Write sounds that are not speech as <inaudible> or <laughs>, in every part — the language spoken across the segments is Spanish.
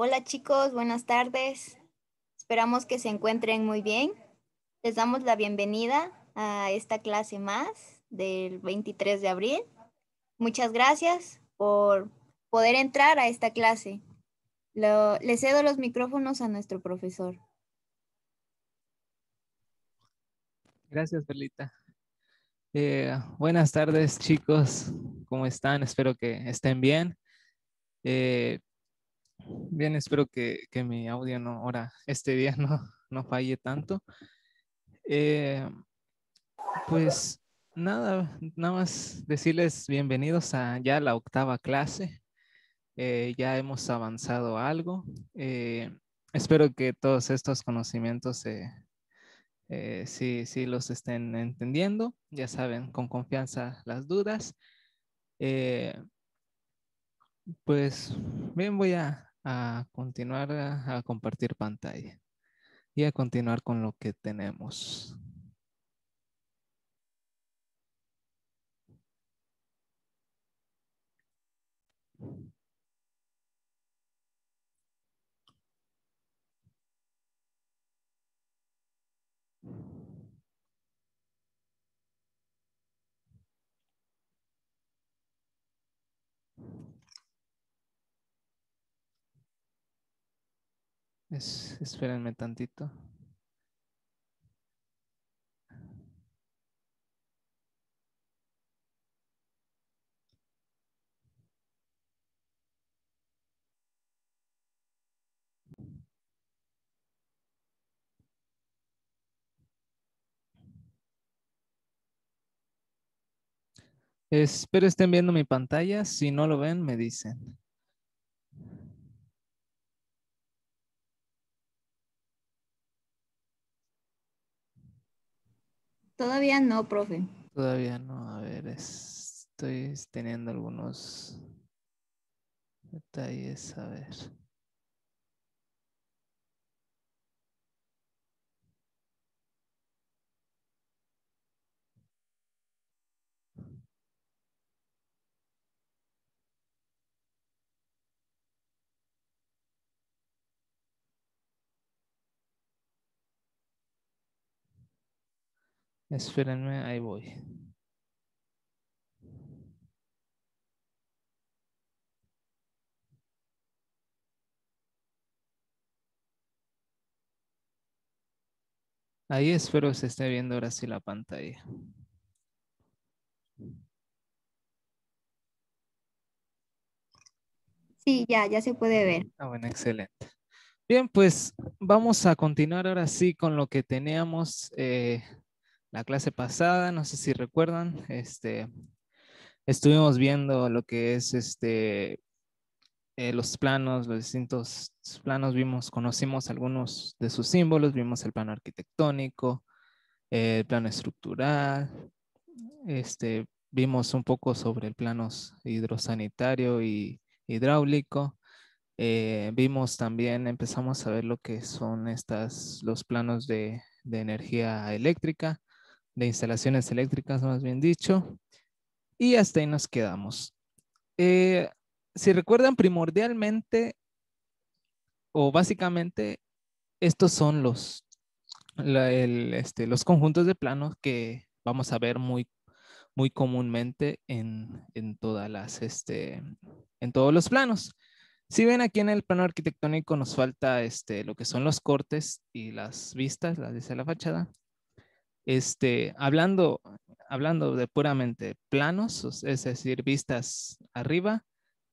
Hola chicos, buenas tardes. Esperamos que se encuentren muy bien. Les damos la bienvenida a esta clase más del 23 de abril. Muchas gracias por poder entrar a esta clase. Lo, le cedo los micrófonos a nuestro profesor. Gracias, Perlita. Eh, buenas tardes, chicos. ¿Cómo están? Espero que estén bien. Eh, Bien, espero que, mi audio no, ahora, este día <laughs> no, falle tanto. Eh, pues nada, nada más decirles bienvenidos a ya la octava clase. Eh, ya hemos avanzado algo. Eh, espero que todos estos conocimientos si sí, los estén entendiendo. Ya saben, con confianza las dudas. pues bien, voy a, a continuar a, compartir pantalla y a continuar con lo que tenemos. Es, espérenme tantito. Espero estén viendo mi pantalla. Si no lo ven, me dicen. Todavía no, profe. Todavía no, a ver, estoy teniendo algunos detalles, a ver. Espérenme, ahí voy. Ahí espero se esté viendo ahora sí la pantalla. Sí, ya, ya se puede ver. Ah, bueno, excelente. Bien, pues vamos a continuar ahora sí con lo que teníamos eh, la clase pasada, no sé si recuerdan, este, estuvimos viendo lo que es este, eh, los planos, los distintos planos, vimos, conocimos algunos de sus símbolos, vimos el plano arquitectónico, el plano estructural, este, vimos un poco sobre el plano hidrosanitario y hidráulico. Eh, vimos también, empezamos a ver lo que son estas, los planos de energía eléctrica, de instalaciones eléctricas, más bien dicho. Y hasta ahí nos quedamos. Eh, si recuerdan, primordialmente o básicamente, estos son los, este, los conjuntos de planos que vamos a ver muy, muy comúnmente en, en, todas las, este, en todos los planos. Si ven aquí en el plano arquitectónico nos falta este, lo que son los cortes y las vistas, las dice la fachada. Este, hablando, hablando de puramente planos, es decir, vistas arriba,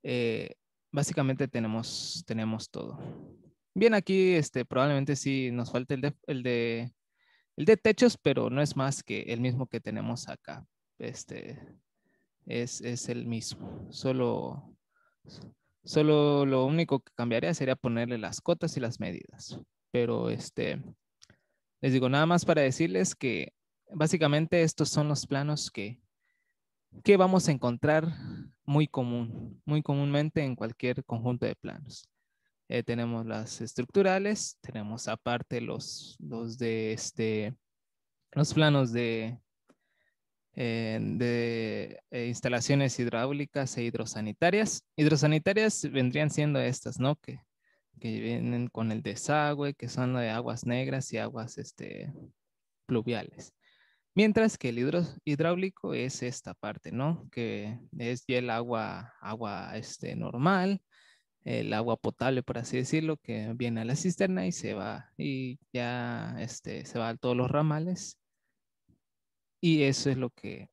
eh, básicamente tenemos, tenemos todo. Bien, aquí este, probablemente sí nos falte el de, el, de, el de techos, pero no es más que el mismo que tenemos acá. Este, es, es el mismo, solo, solo lo único que cambiaría sería ponerle las cotas y las medidas. Pero este, les digo nada más para decirles que básicamente estos son los planos que, que vamos a encontrar muy común, muy comúnmente en cualquier conjunto de planos. Eh, tenemos las estructurales, tenemos aparte los, los de este, los planos de, eh, de eh, instalaciones hidráulicas e hidrosanitarias. Hidrosanitarias vendrían siendo estas, ¿no? Que que vienen con el desagüe, que son de aguas negras y aguas este, pluviales. Mientras que el hidro, hidráulico es esta parte, ¿no? Que es ya el agua, agua este, normal, el agua potable, por así decirlo, que viene a la cisterna y se va, y ya este, se va a todos los ramales. Y eso es lo que,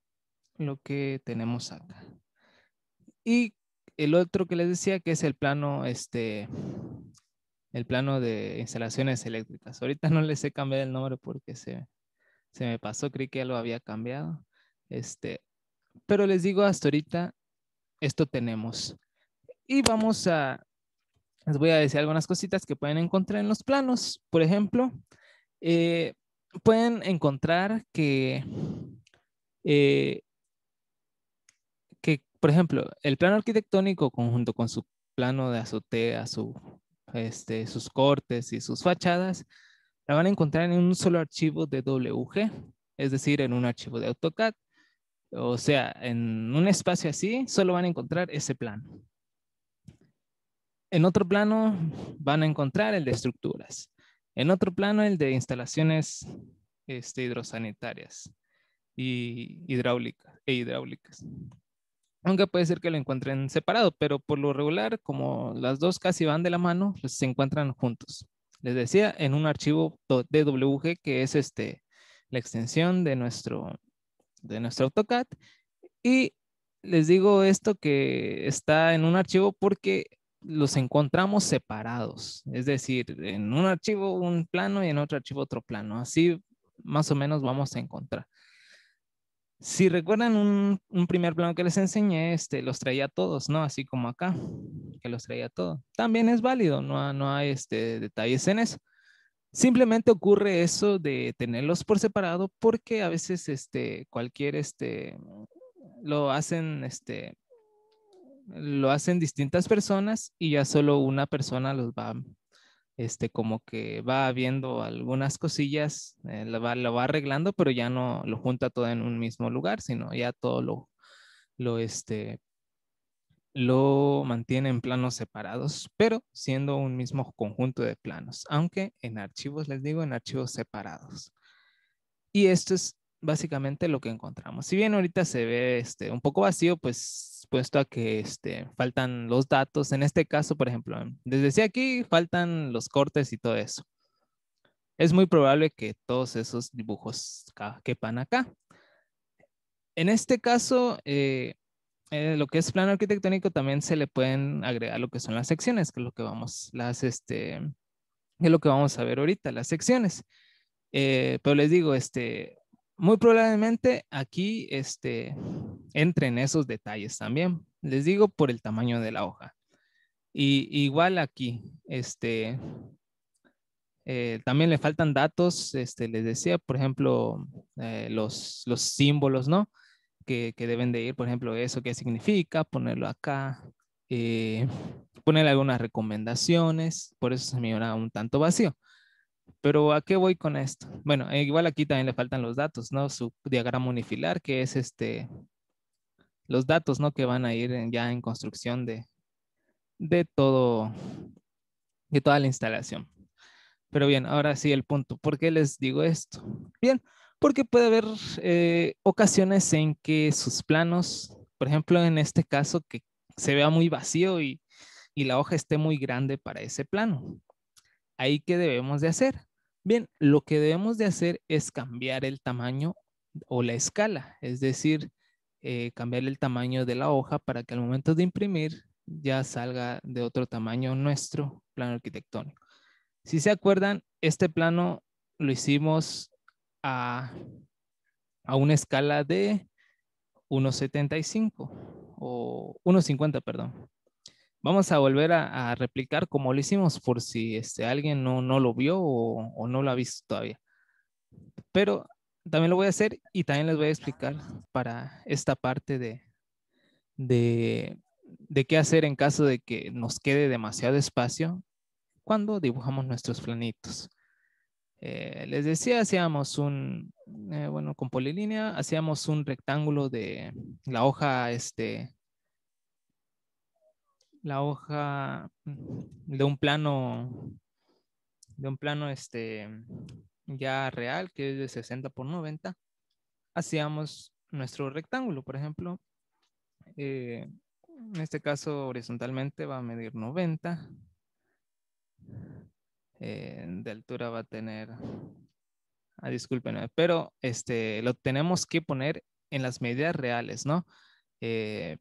lo que tenemos acá. Y el otro que les decía que es el plano este, el plano de instalaciones eléctricas. Ahorita no les he cambiado el nombre porque se, me pasó, creí que ya lo había cambiado. Este, pero les digo hasta ahorita, esto tenemos. Y vamos a, les voy a decir algunas cositas que pueden encontrar en los planos. Por ejemplo, eh, pueden encontrar que, eh, que, por ejemplo, el plano arquitectónico conjunto con su plano de azotea, su este, sus cortes y sus fachadas, la van a encontrar en un solo archivo de WG, es decir, en un archivo de AutoCAD. O sea, en un espacio así solo van a encontrar ese plano. En otro plano van a encontrar el de estructuras. En otro plano el de instalaciones este, hidrosanitarias y e hidráulicas. Aunque puede ser que lo encuentren separado, pero por lo regular, como las dos casi van de la mano, pues, se encuentran juntos. Les decía, en un archivo DWG que es este, la extensión de nuestro, de nuestro AutoCAD. Y les digo esto que está en un archivo porque los encontramos separados. Es decir, en un archivo un plano y en otro archivo otro plano. Así más o menos vamos a encontrar. Si recuerdan un, primer plano que les enseñé, este, los traía todos, ¿no? Así como acá, que los traía todos. También es válido, no, no hay este, detalles en eso. Simplemente ocurre eso de tenerlos por separado porque a veces este, cualquier, este, lo hacen, este, lo hacen distintas personas y ya solo una persona los va este como que va viendo algunas cosillas, eh, lo, va, arreglando, pero ya no lo junta todo en un mismo lugar, sino ya todo lo, lo, este, lo mantiene en planos separados, pero siendo un mismo conjunto de planos, aunque en archivos, les digo, en archivos separados. Y esto es básicamente lo que encontramos. Si bien ahorita se ve este, un poco vacío, pues a que este, faltan los datos. En este caso, por ejemplo, desde aquí, faltan los cortes y todo eso. Es muy probable que todos esos dibujos quepan acá. En este caso, eh, lo que es plano arquitectónico también se le pueden agregar lo que son las secciones, que es lo que vamos, las, este, lo que vamos a ver ahorita, las secciones. Eh, pero les digo, este, muy probablemente aquí este, entren esos detalles también. Les digo por el tamaño de la hoja. Y igual aquí, este, eh, también le faltan datos, este, les decía, por ejemplo, eh, los, símbolos, ¿no? Que, deben de ir, por ejemplo, eso, qué significa, ponerlo acá, eh, poner algunas recomendaciones, por eso se me un tanto vacío. Pero ¿a qué voy con esto? Bueno, e, igual aquí también le faltan los datos, ¿no? Su diagrama unifilar, que es este, los datos, ¿no? Que van a ir ya en construcción de, todo, de toda la instalación. Pero bien, ahora sí el punto. ¿Por qué les digo esto? Bien, porque puede haber eh, ocasiones en que sus planos, por ejemplo, en este caso, que se vea muy vacío y la hoja esté muy grande para ese plano. ¿Ahí qué debemos de hacer? Bien, lo que debemos de hacer es cambiar el tamaño o la escala, es decir, eh, cambiar el tamaño de la hoja para que al momento de imprimir ya salga de otro tamaño nuestro plano arquitectónico. Si se acuerdan, este plano lo hicimos a, a una escala de 1.75 o 1.50, perdón vamos a volver a, replicar como lo hicimos por si este, alguien no, no lo vio o, no lo ha visto todavía. Pero también lo voy a hacer y también les voy a explicar para esta parte de, de, qué hacer en caso de que nos quede demasiado espacio cuando dibujamos nuestros planitos. Eh, les decía, hacíamos un, eh, bueno, con polilínea, hacíamos un rectángulo de la hoja este, la hoja de un plano, de un plano este, ya real, que es de 60 por 90, hacíamos nuestro rectángulo, por ejemplo, eh, en este caso horizontalmente va a medir 90, eh, de altura va a tener, ah, disculpen, pero este, lo tenemos que poner en las medidas reales, ¿no? Eh,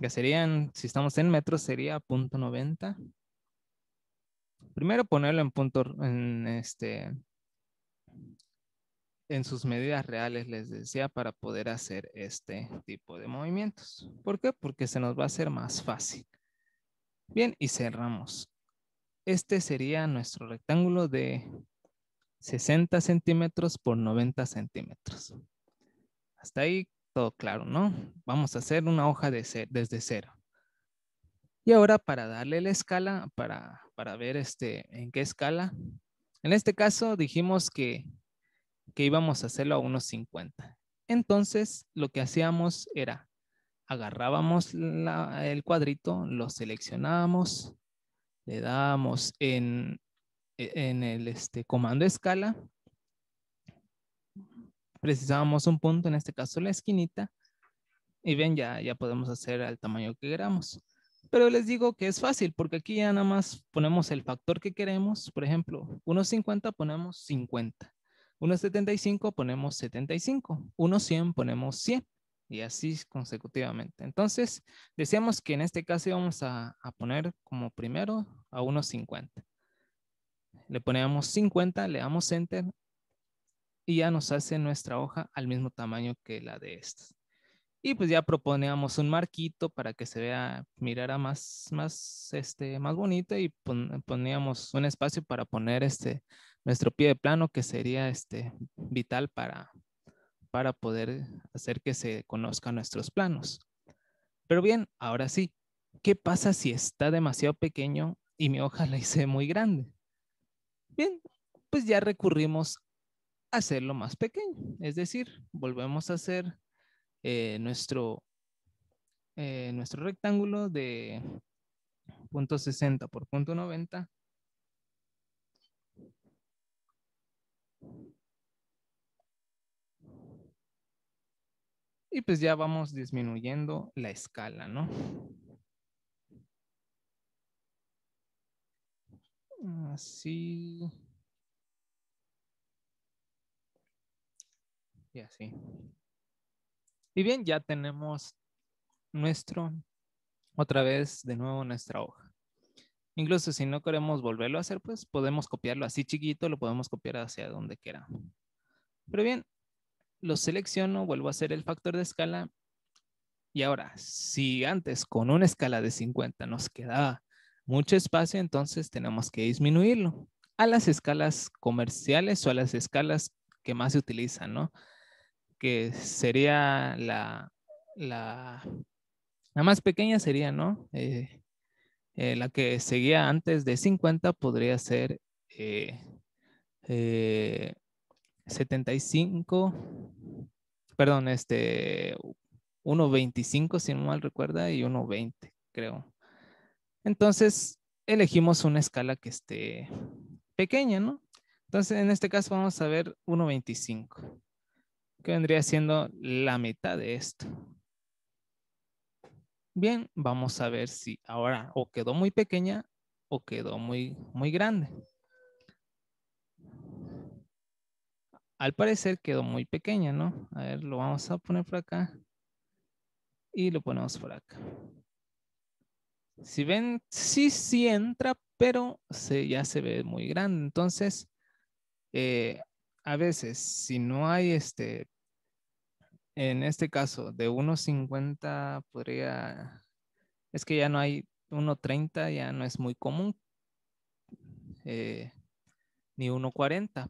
que serían, si estamos en metros, sería punto 90. Primero ponerlo en punto, en este, en sus medidas reales, les decía, para poder hacer este tipo de movimientos. ¿Por qué? Porque se nos va a hacer más fácil. Bien, y cerramos. Este sería nuestro rectángulo de 60 centímetros por 90 centímetros. Hasta ahí todo claro, ¿no? Vamos a hacer una hoja de desde cero. Y ahora para darle la escala, para, para ver este, en qué escala. En este caso dijimos que, que íbamos a hacerlo a unos 50. Entonces lo que hacíamos era agarrábamos el cuadrito, lo seleccionábamos, le dábamos en, e-, en el este, comando escala precisábamos un punto, en este caso la esquinita, y ven, ya, ya podemos hacer al tamaño que queramos. Pero les digo que es fácil, porque aquí ya nada más ponemos el factor que queremos, por ejemplo, 1.50 ponemos 50, 1.75 ponemos 75, 1.100 ponemos 100, y así consecutivamente. Entonces, decíamos que en este caso íbamos a, a poner como primero a 1.50. Le ponemos 50, le damos Enter, y ya nos hace nuestra hoja al mismo tamaño que la de esta. Y pues ya proponíamos un marquito para que se vea, mirara más, más, este, más bonita. y poníamos un espacio para poner este, nuestro pie de plano que sería este, vital para, para poder hacer que se conozcan nuestros planos. Pero bien, ahora sí, ¿qué pasa si está demasiado pequeño y mi hoja la hice muy grande? Bien, pues ya recurrimos hacerlo más pequeño. Es decir, volvemos a hacer eh, nuestro, eh, nuestro rectángulo de punto 60 por punto 90. Y pues ya vamos disminuyendo la escala, ¿no? Así. y así. Y bien, ya tenemos nuestro, otra vez de nuevo nuestra hoja. Incluso si no queremos volverlo a hacer, pues podemos copiarlo así chiquito, lo podemos copiar hacia donde quiera Pero bien, lo selecciono, vuelvo a hacer el factor de escala. Y ahora, si antes con una escala de 50 nos quedaba mucho espacio, entonces tenemos que disminuirlo a las escalas comerciales o a las escalas que más se utilizan, ¿no? que sería la, la, más pequeña sería, ¿no? Eh, eh, la que seguía antes de 50 podría ser 75, eh, perdón, este 1.25 si no mal recuerda y 1.20 creo. Entonces elegimos una escala que esté pequeña, ¿no? Entonces en este caso vamos a ver 1.25 que vendría siendo la mitad de esto. Bien, vamos a ver si ahora o quedó muy pequeña o quedó muy, muy grande. Al parecer quedó muy pequeña, ¿no? A ver, lo vamos a poner por acá. Y lo ponemos por acá. Si ven, sí, sí entra, pero ya se ve muy grande. Entonces, eh, a veces, si no hay este en este caso, de 1.50 podría, es que ya no hay 1.30, ya no es muy común, eh, ni 1.40.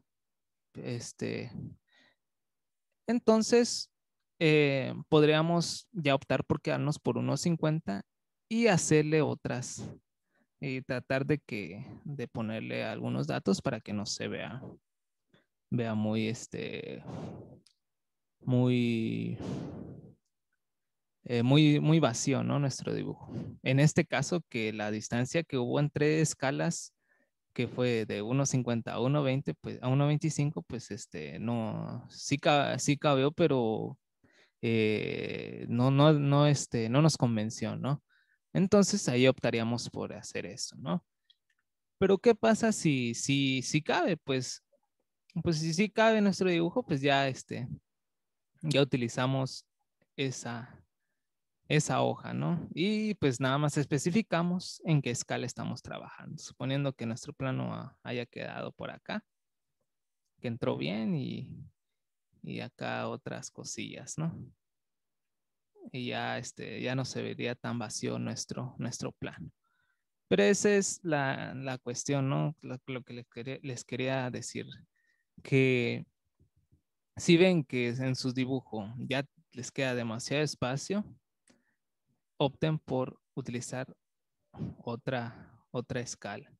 Este, entonces, eh, podríamos ya optar por quedarnos por 1.50 y hacerle otras y tratar de que de ponerle algunos datos para que no se vea vea muy este muy, eh, muy, muy vacío, ¿no? Nuestro dibujo. En este caso, que la distancia que hubo entre escalas, que fue de 1.50 a 1.20, pues a 1.25, pues este, no, sí, sí pero eh, no, no, no, este, no nos convenció, ¿no? Entonces ahí optaríamos por hacer eso, ¿no? Pero ¿qué pasa si, si, si cabe? Pues, pues si sí si cabe nuestro dibujo, pues ya este, ya utilizamos esa, esa hoja, ¿no? Y pues nada más especificamos en qué escala estamos trabajando, suponiendo que nuestro plano haya quedado por acá, que entró bien y, acá otras cosillas, ¿no? Y ya, este, ya no se vería tan vacío nuestro, nuestro plano. Pero esa es la, cuestión, ¿no? Lo, que les quería decir, que si ven que en su dibujo ya les queda demasiado espacio, opten por utilizar otra, otra escala.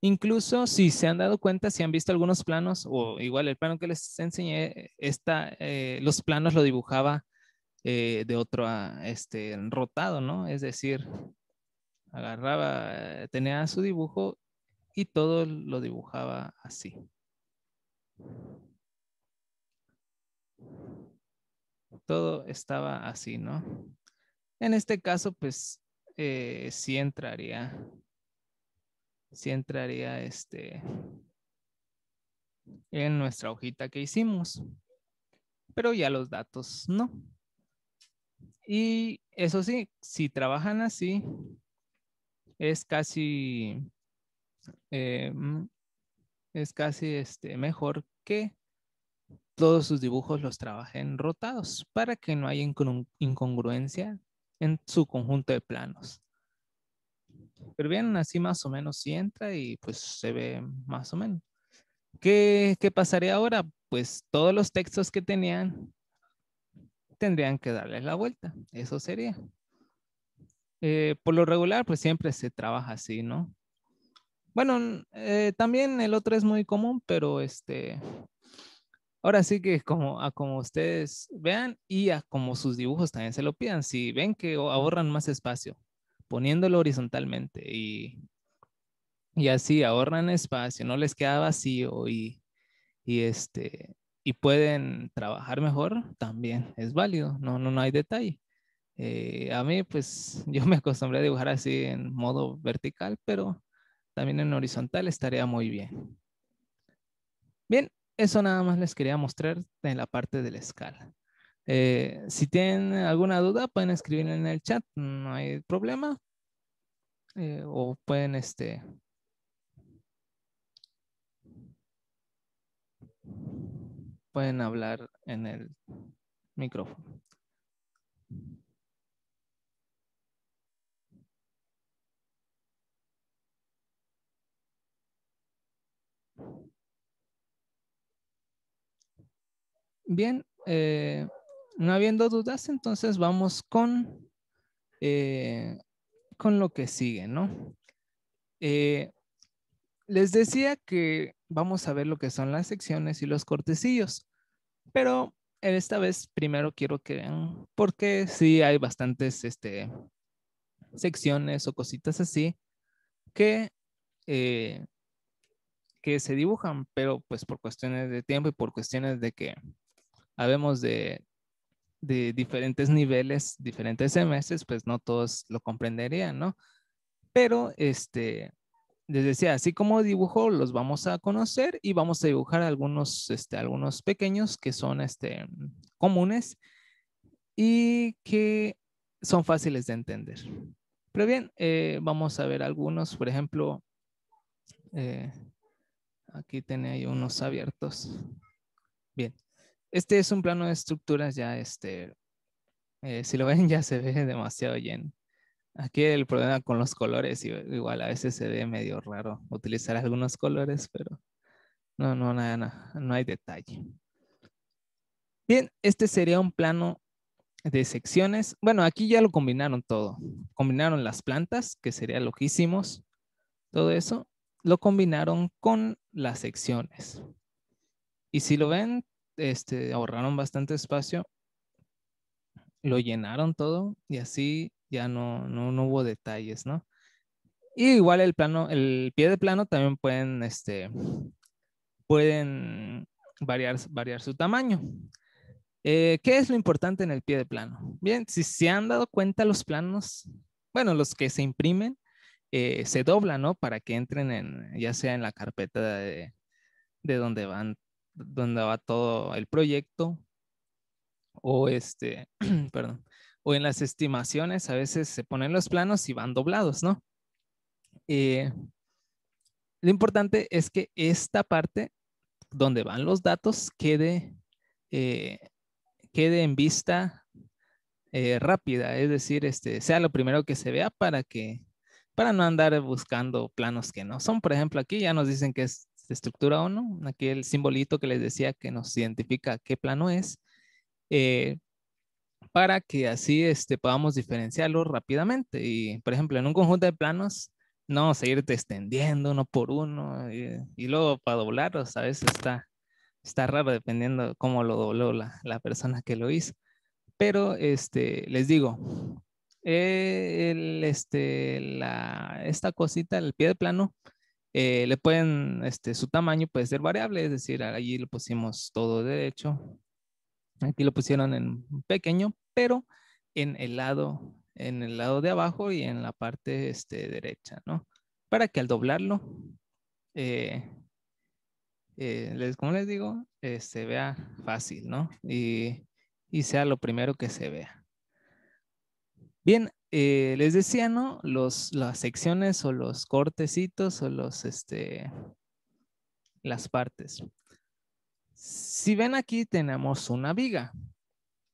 Incluso si se han dado cuenta, si han visto algunos planos, o igual el plano que les enseñé, eh, los planos lo dibujaba eh, de otro ah, este, rotado, ¿no? Es decir, agarraba, tenía su dibujo y todo lo dibujaba así. Todo estaba así, ¿no? En este caso, pues eh, sí entraría, sí entraría este en nuestra hojita que hicimos, pero ya los datos no. Y eso sí, si trabajan así, es casi, eh, es casi este, mejor que todos sus dibujos los trabajen rotados para que no haya incongruencia en su conjunto de planos. Pero bien, así más o menos si entra y pues se ve más o menos. ¿Qué, pasaría ahora? Pues todos los textos que tenían tendrían que darles la vuelta. Eso sería. Eh, por lo regular, pues siempre se trabaja así, ¿no? Bueno, eh, también el otro es muy común, pero este, Ahora sí que como, a como ustedes vean y a como sus dibujos también se lo pidan. Si ven que ahorran más espacio poniéndolo horizontalmente y, y así ahorran espacio, no les queda vacío y, y, este, y pueden trabajar mejor, también es válido, no, no, hay detalle. Eh, a mí, pues <laughs> yo me acostumbré a dibujar así en modo vertical, pero también en horizontal estaría muy bien. Bien, eso nada más les quería mostrar en la parte de la escala. Eh, si tienen alguna duda, pueden escribir en el chat, no hay problema. Eh, o pueden este. Pueden hablar en el micrófono. Bien, eh, no habiendo dudas, entonces vamos con, eh, con lo que sigue, ¿no? Eh, les decía que vamos a ver lo que son las secciones y los cortecillos, pero esta vez primero quiero que vean, porque sí hay bastantes este, secciones o cositas así que, que se dibujan, pero pues por cuestiones de tiempo y por cuestiones de que habemos de, diferentes niveles, diferentes semestres, pues no todos lo comprenderían, ¿no? Pero, este, les decía, así como dibujo, los vamos a conocer y vamos a dibujar algunos, este, algunos pequeños que son, este, comunes y que son fáciles de entender. Pero bien, eh, vamos a ver algunos, por ejemplo, eh, aquí tenía unos abiertos. Bien. Este es un plano de estructuras ya, este, eh, si lo ven ya se ve demasiado bien. Aquí el problema con los colores, igual a veces se ve medio raro utilizar algunos colores, pero no, no, nada, no hay detalle. Bien, este sería un plano de secciones. Bueno, aquí ya lo combinaron todo. Combinaron las plantas, que sería loquísimos. todo eso, lo combinaron con las secciones. Y si lo ven, este, ahorraron bastante espacio, lo llenaron todo y así ya no, hubo detalles, ¿no? Y igual el plano, el pie de plano también pueden, este, pueden variar, variar su tamaño. Eh, ¿Qué es lo importante en el pie de plano? Bien, si se han dado cuenta los planos, bueno, los que se imprimen, eh, se doblan, ¿no? Para que entren en, ya sea en la carpeta de, de donde van donde va todo el proyecto o este, <clears throat> perdón, o en las estimaciones a veces se ponen los planos y van doblados, ¿no? Eh, lo importante es que esta parte donde van los datos quede, eh, quede en vista eh, rápida, es decir, este, sea lo primero que se vea para que para no andar buscando planos que no son. Por ejemplo, aquí ya nos dicen que es este, o estructura 1, aquel simbolito que les decía que nos identifica qué plano es, eh, para que así este, podamos diferenciarlo rápidamente. Y, por ejemplo, en un conjunto de planos, no seguirte extendiendo uno por uno eh, y, luego para doblarlos a veces está, está raro dependiendo cómo lo dobló la, persona que lo hizo. Pero este, les digo, eh, este, la, esta cosita, el pie de plano, eh, le pueden, este, su tamaño puede ser variable, es decir, allí lo pusimos todo derecho. Aquí lo pusieron en pequeño, pero en el lado, en el lado de abajo y en la parte este, derecha, ¿no? Para que al doblarlo, eh, eh, como les digo, se vea fácil, ¿no? Y, y sea lo primero que se vea. Bien, eh, les decía, ¿no? Los, las secciones o los cortecitos o los, este, las partes. Si ven aquí tenemos una viga.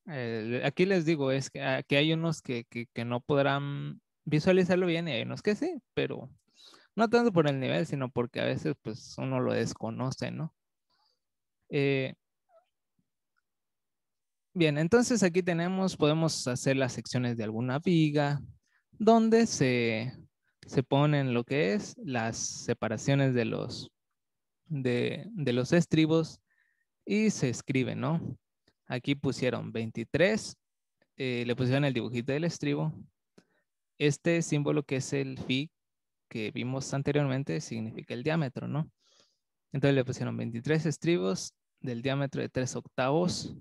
Eh, aquí les digo, es que, aquí ah, hay unos que, que, no podrán visualizarlo bien y hay unos que sí, pero no tanto por el nivel, sino porque a veces pues uno lo desconoce, ¿no? Eh, Bien, entonces aquí tenemos, podemos hacer las secciones de alguna viga, donde se, ponen lo que es las separaciones de los, de, los estribos y se escribe, ¿no? Aquí pusieron 23, eh, le pusieron el dibujito del estribo. Este símbolo que es el phi que vimos anteriormente significa el diámetro, ¿no? Entonces le pusieron 23 estribos del diámetro de 3 octavos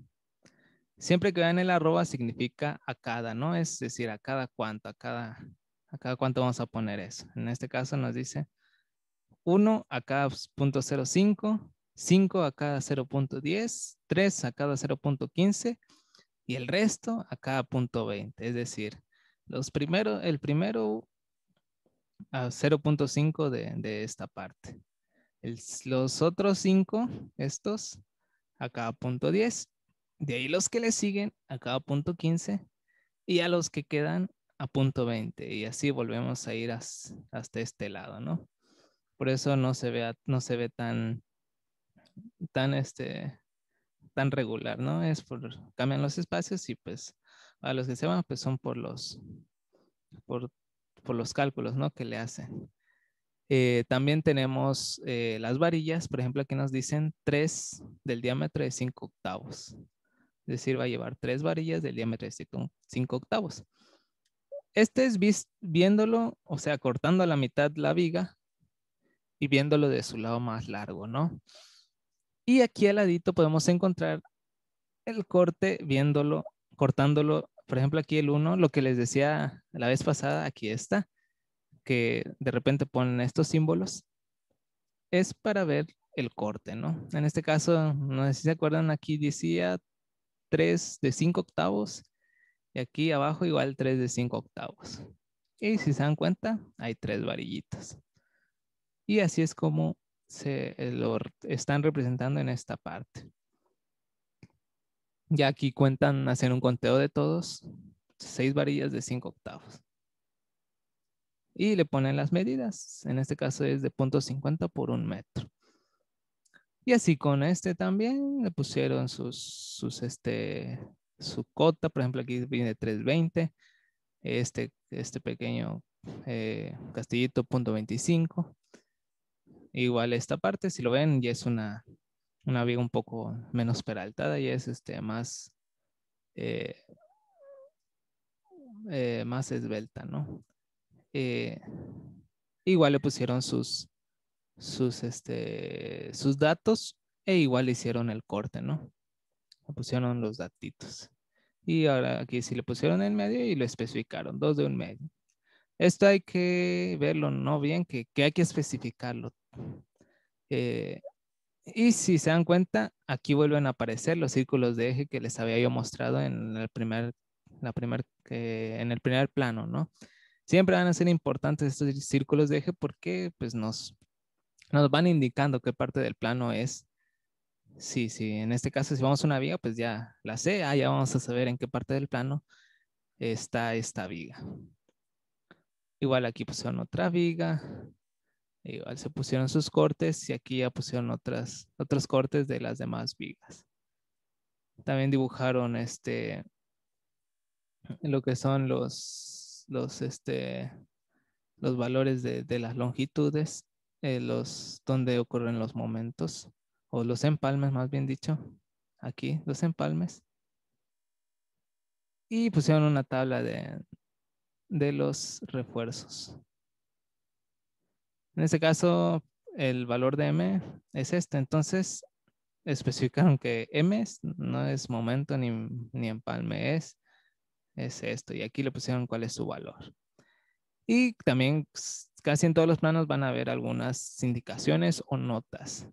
Siempre que vean el arroba significa a cada, ¿no? Es decir, a cada cuánto, a cada, a cada cuánto vamos a poner eso. En este caso nos dice 1 a cada 0.05, 5 a cada 0.10, 3 a cada 0.15 y el resto a cada punto Es decir, los primero, el primero a 0.5 de, esta parte. los otros 5, estos, a cada punto de ahí los que le siguen a cada punto 15 y a los que quedan a punto 20 y así volvemos a ir hasta este lado, ¿no? Por eso no se ve, no se ve tan, tan, este, tan regular, ¿no? Es por, cambian los espacios y pues a los que se van pues son por los, por, los cálculos, ¿no? Que le hacen. Eh, también tenemos eh, las varillas, por ejemplo, aquí nos dicen 3 del diámetro de 5 octavos es decir, va a llevar tres varillas del diámetro de 5 octavos. Este es viéndolo, o sea, cortando a la mitad la viga y viéndolo de su lado más largo, ¿no? Y aquí al ladito podemos encontrar el corte viéndolo, cortándolo, por ejemplo, aquí el 1, lo que les decía la vez pasada, aquí está, que de repente ponen estos símbolos, es para ver el corte, ¿no? En este caso, no sé si se acuerdan, aquí decía 3 de 5 octavos y aquí abajo igual 3 de 5 octavos. Y si se dan cuenta, hay 3 varillitas. Y así es como se lo están representando en esta parte. Ya aquí cuentan, hacen un conteo de todos, 6 varillas de 5 octavos. Y le ponen las medidas, en este caso es de 0.50 por 1 metro. Y así con este también le pusieron sus, sus este, su cota. Por ejemplo, aquí viene 320. Este, este pequeño eh, castillito punto 25. Igual esta parte, si lo ven, ya es una, una viga un poco menos peraltada, y es este, más, eh, eh, más esbelta, ¿no? igual le pusieron sus, sus, este, sus datos e igual hicieron el corte, ¿no? Le pusieron los datitos. Y ahora aquí sí le pusieron el medio y lo especificaron, dos de un medio. Esto hay que verlo, ¿no? Bien, que, que hay que especificarlo. Eh, y si se dan cuenta, aquí vuelven a aparecer los círculos de eje que les había yo mostrado en el primer, la primer, eh, en el primer plano, ¿no? Siempre van a ser importantes estos círculos de eje porque pues, nos nos van indicando qué parte del plano es. Sí, sí, en este caso si vamos a una viga, pues ya la sé, ah, ya vamos a saber en qué parte del plano está esta viga. Igual aquí pusieron otra viga, igual se pusieron sus cortes y aquí ya pusieron otras, otros cortes de las demás vigas. También dibujaron este, lo que son los, los, este, los valores de, de las longitudes eh, los, donde ocurren los momentos, o los empalmes más bien dicho, aquí, los empalmes. Y pusieron una tabla de, los refuerzos. En este caso, el valor de M es este. Entonces, especificaron que M no es momento ni, ni empalme, es, es esto. Y aquí le pusieron cuál es su valor. Y también pues, Casi en todos los planos van a haber algunas indicaciones o notas.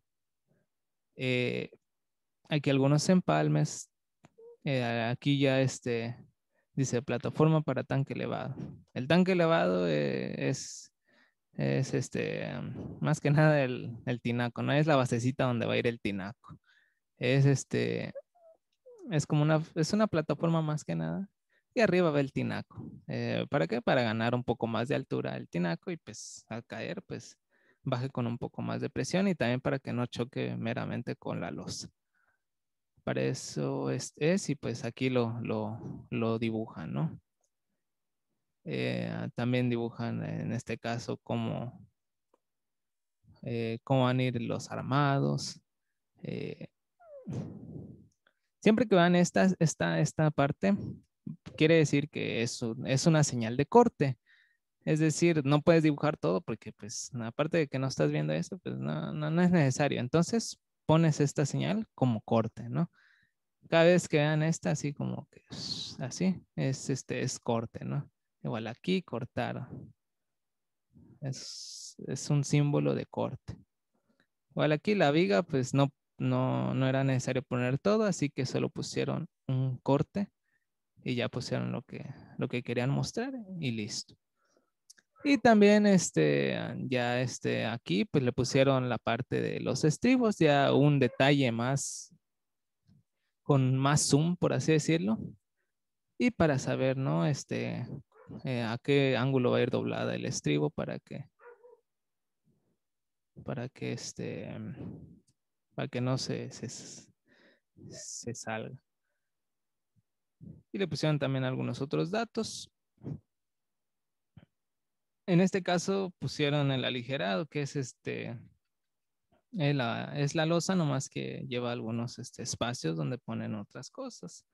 Eh, aquí algunos empalmes. Eh, aquí ya este, dice plataforma para tanque elevado. El tanque elevado eh, es, es este, más que nada el, tinaco, ¿no? Es la basecita donde va a ir el tinaco. Es este, es como una, es una plataforma más que nada y arriba va el tinaco. Eh, ¿Para qué? Para ganar un poco más de altura el tinaco y pues al caer pues baje con un poco más de presión y también para que no choque meramente con la losa. Para eso es, es y pues aquí lo, lo, lo dibujan, ¿no? Eh, también dibujan en este caso cómo, eh, cómo van a ir los armados. Siempre que van esta, esta, esta parte, quiere decir que es, es una señal de corte. Es decir, no puedes dibujar todo porque, pues, aparte de que no estás viendo esto, pues no, es necesario. Entonces, pones esta señal como corte, ¿no? Cada vez que vean esta, así como que, así, es, este, es corte, ¿no? Igual aquí, cortar. Es, un símbolo de corte. Igual aquí la viga, pues no, no era necesario poner todo, así que solo pusieron un corte y ya pusieron lo que, lo que querían mostrar y listo. Y también este, ya este, aquí pues le pusieron la parte de los estribos, ya un detalle más, con más zoom, por así decirlo. Y para saber, ¿no? Este, eh, a qué ángulo va a ir doblada el estribo para que, para que este, para que no se, se salga y le pusieron también algunos otros datos. En este caso pusieron el aligerado, que es este es la, losa, nomás que lleva algunos este, espacios donde ponen otras cosas.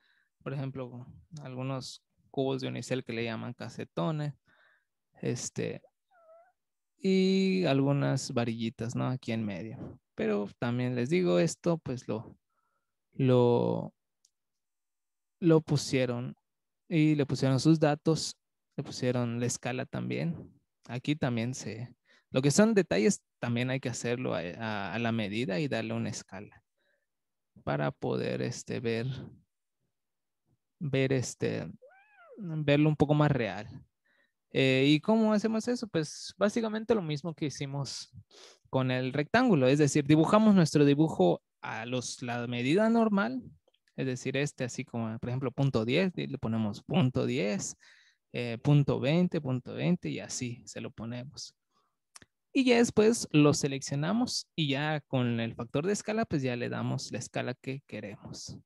Por ejemplo, algunos cubos de unicel que le llaman casetones. Este, y algunas varillitas, ¿no? Aquí en medio. Pero también les digo, esto pues lo, lo, lo pusieron y le pusieron sus datos, le pusieron la escala también. Aquí también se... Lo que son detalles también hay que hacerlo a, la medida y darle una escala para poder este, ver, ver este, verlo un poco más real. Eh, ¿Y cómo hacemos eso? Pues básicamente lo mismo que hicimos con el rectángulo, es decir, dibujamos nuestro dibujo a los, la medida normal es decir, este así como, por ejemplo, punto 10, le ponemos punto 10, eh, punto 20, punto 20 y así se lo ponemos. Y ya después lo seleccionamos y ya con el factor de escala, pues ya le damos la escala que queremos.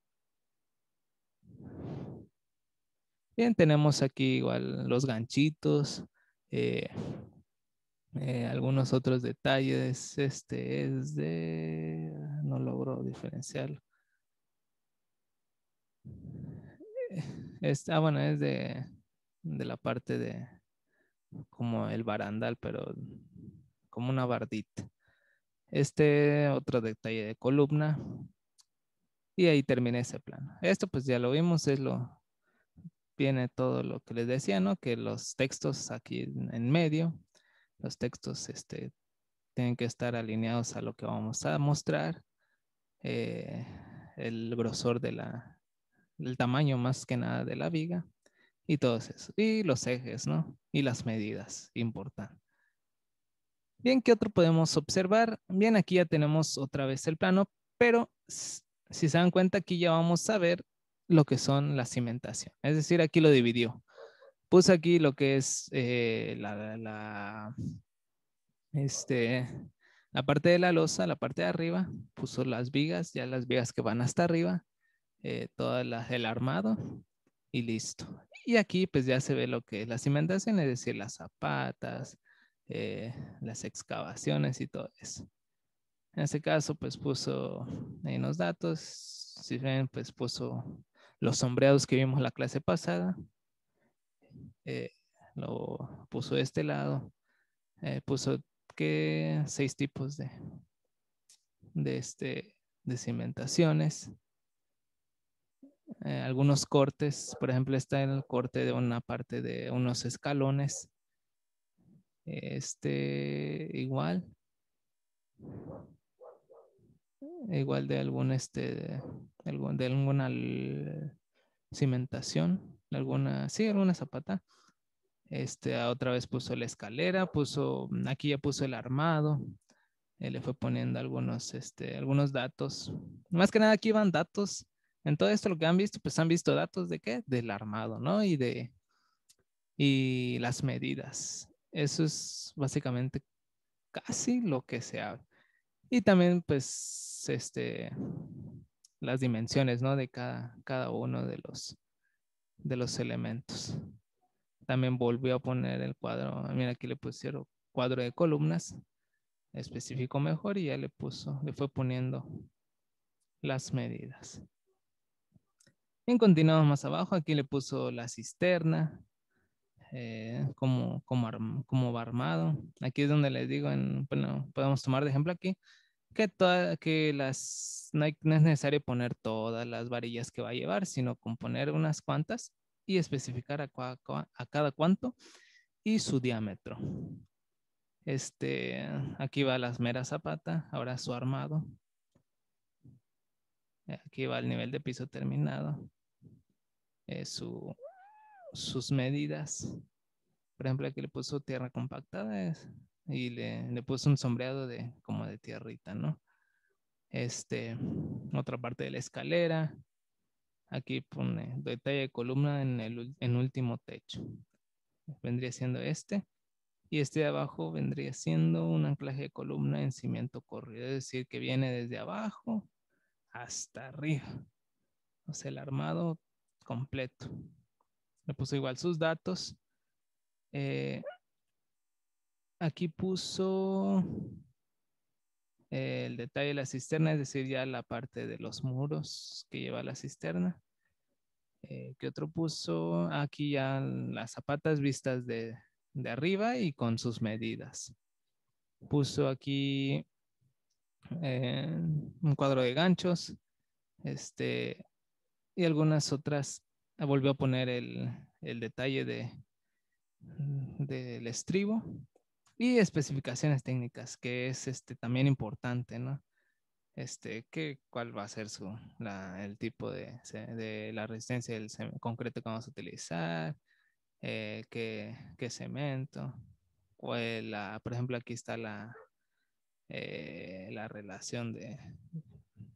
Bien, tenemos aquí igual los ganchitos, eh, eh, algunos otros detalles. Este es de... no logro diferenciarlo. Es, ah, bueno, es de, la parte de como el barandal, pero como una bardita. Este otro detalle de columna. Y ahí termina ese plano. Esto pues ya lo vimos, es lo viene todo lo que les decía, ¿no? Que los textos aquí en medio, los textos este, tienen que estar alineados a lo que vamos a mostrar. Eh, el grosor de la, el tamaño más que nada de la viga y todo eso. Y los ejes, ¿no? Y las medidas, importante. Bien, ¿qué otro podemos observar? Bien, aquí ya tenemos otra vez el plano, pero si se dan cuenta, aquí ya vamos a ver lo que son la cimentación. Es decir, aquí lo dividió. puso aquí lo que es eh, la, la, este, la parte de la losa, la parte de arriba. Puso las vigas, ya las vigas que van hasta arriba eh, todas del armado y listo. Y aquí pues ya se ve lo que es la cimentación, es decir, las zapatas, eh, las excavaciones y todo eso. En este caso pues puso ahí los datos, si ven pues puso los sombreados que vimos la clase pasada, eh, lo puso de este lado, eh, puso que seis tipos de, de, este, de cimentaciones. Eh, algunos cortes. Por ejemplo, está en el corte de una parte de unos escalones. Este igual. Igual de algún este de, algún, alguna cimentación, alguna, sí, alguna zapata. Este otra vez puso la escalera, puso aquí ya puso el armado, eh, le fue poniendo algunos, este, algunos datos. Más que nada aquí van datos en todo esto lo que han visto, pues han visto datos de qué? Del armado, ¿no? Y de y las medidas. Eso es básicamente casi lo que se habla. Y también, pues, este, las dimensiones, ¿no? De cada, cada uno de los, de los elementos. También volvió a poner el cuadro, mira, aquí le pusieron cuadro de columnas, especificó mejor y ya le puso, le fue poniendo las medidas. Bien, continuamos más abajo. Aquí le puso la cisterna, eh, como, armado. Aquí es donde les digo, en, bueno, podemos tomar de ejemplo aquí, que, que las, no, es necesario poner todas las varillas que va a llevar, sino componer unas cuantas y especificar a, cada cuánto y su diámetro. Este, aquí va las meras zapata, ahora su armado. Aquí va el nivel de piso terminado. Eh, su, sus medidas. Por ejemplo, aquí le puso tierra compactada y le, le puso un sombreado de, como de tierrita, ¿no? Este, otra parte de la escalera. Aquí pone detalle de columna en el en último techo. Vendría siendo este. Y este de abajo vendría siendo un anclaje de columna en cimiento corrido. Es decir, que viene desde abajo hasta arriba. O sea, el armado completo. Le puso igual sus datos. Eh, aquí puso el detalle de la cisterna, es decir, ya la parte de los muros que lleva la cisterna. Eh, ¿Qué otro puso? Aquí ya las zapatas vistas de, arriba y con sus medidas. Puso aquí eh, un cuadro de ganchos, este, y algunas otras ah, volvió a poner el, detalle de, del estribo y especificaciones técnicas, que es este también importante, ¿no? Este, cuál va a ser el tipo de, la resistencia del concreto que vamos a utilizar, eh, qué, cemento, por ejemplo aquí está la, eh, la relación de,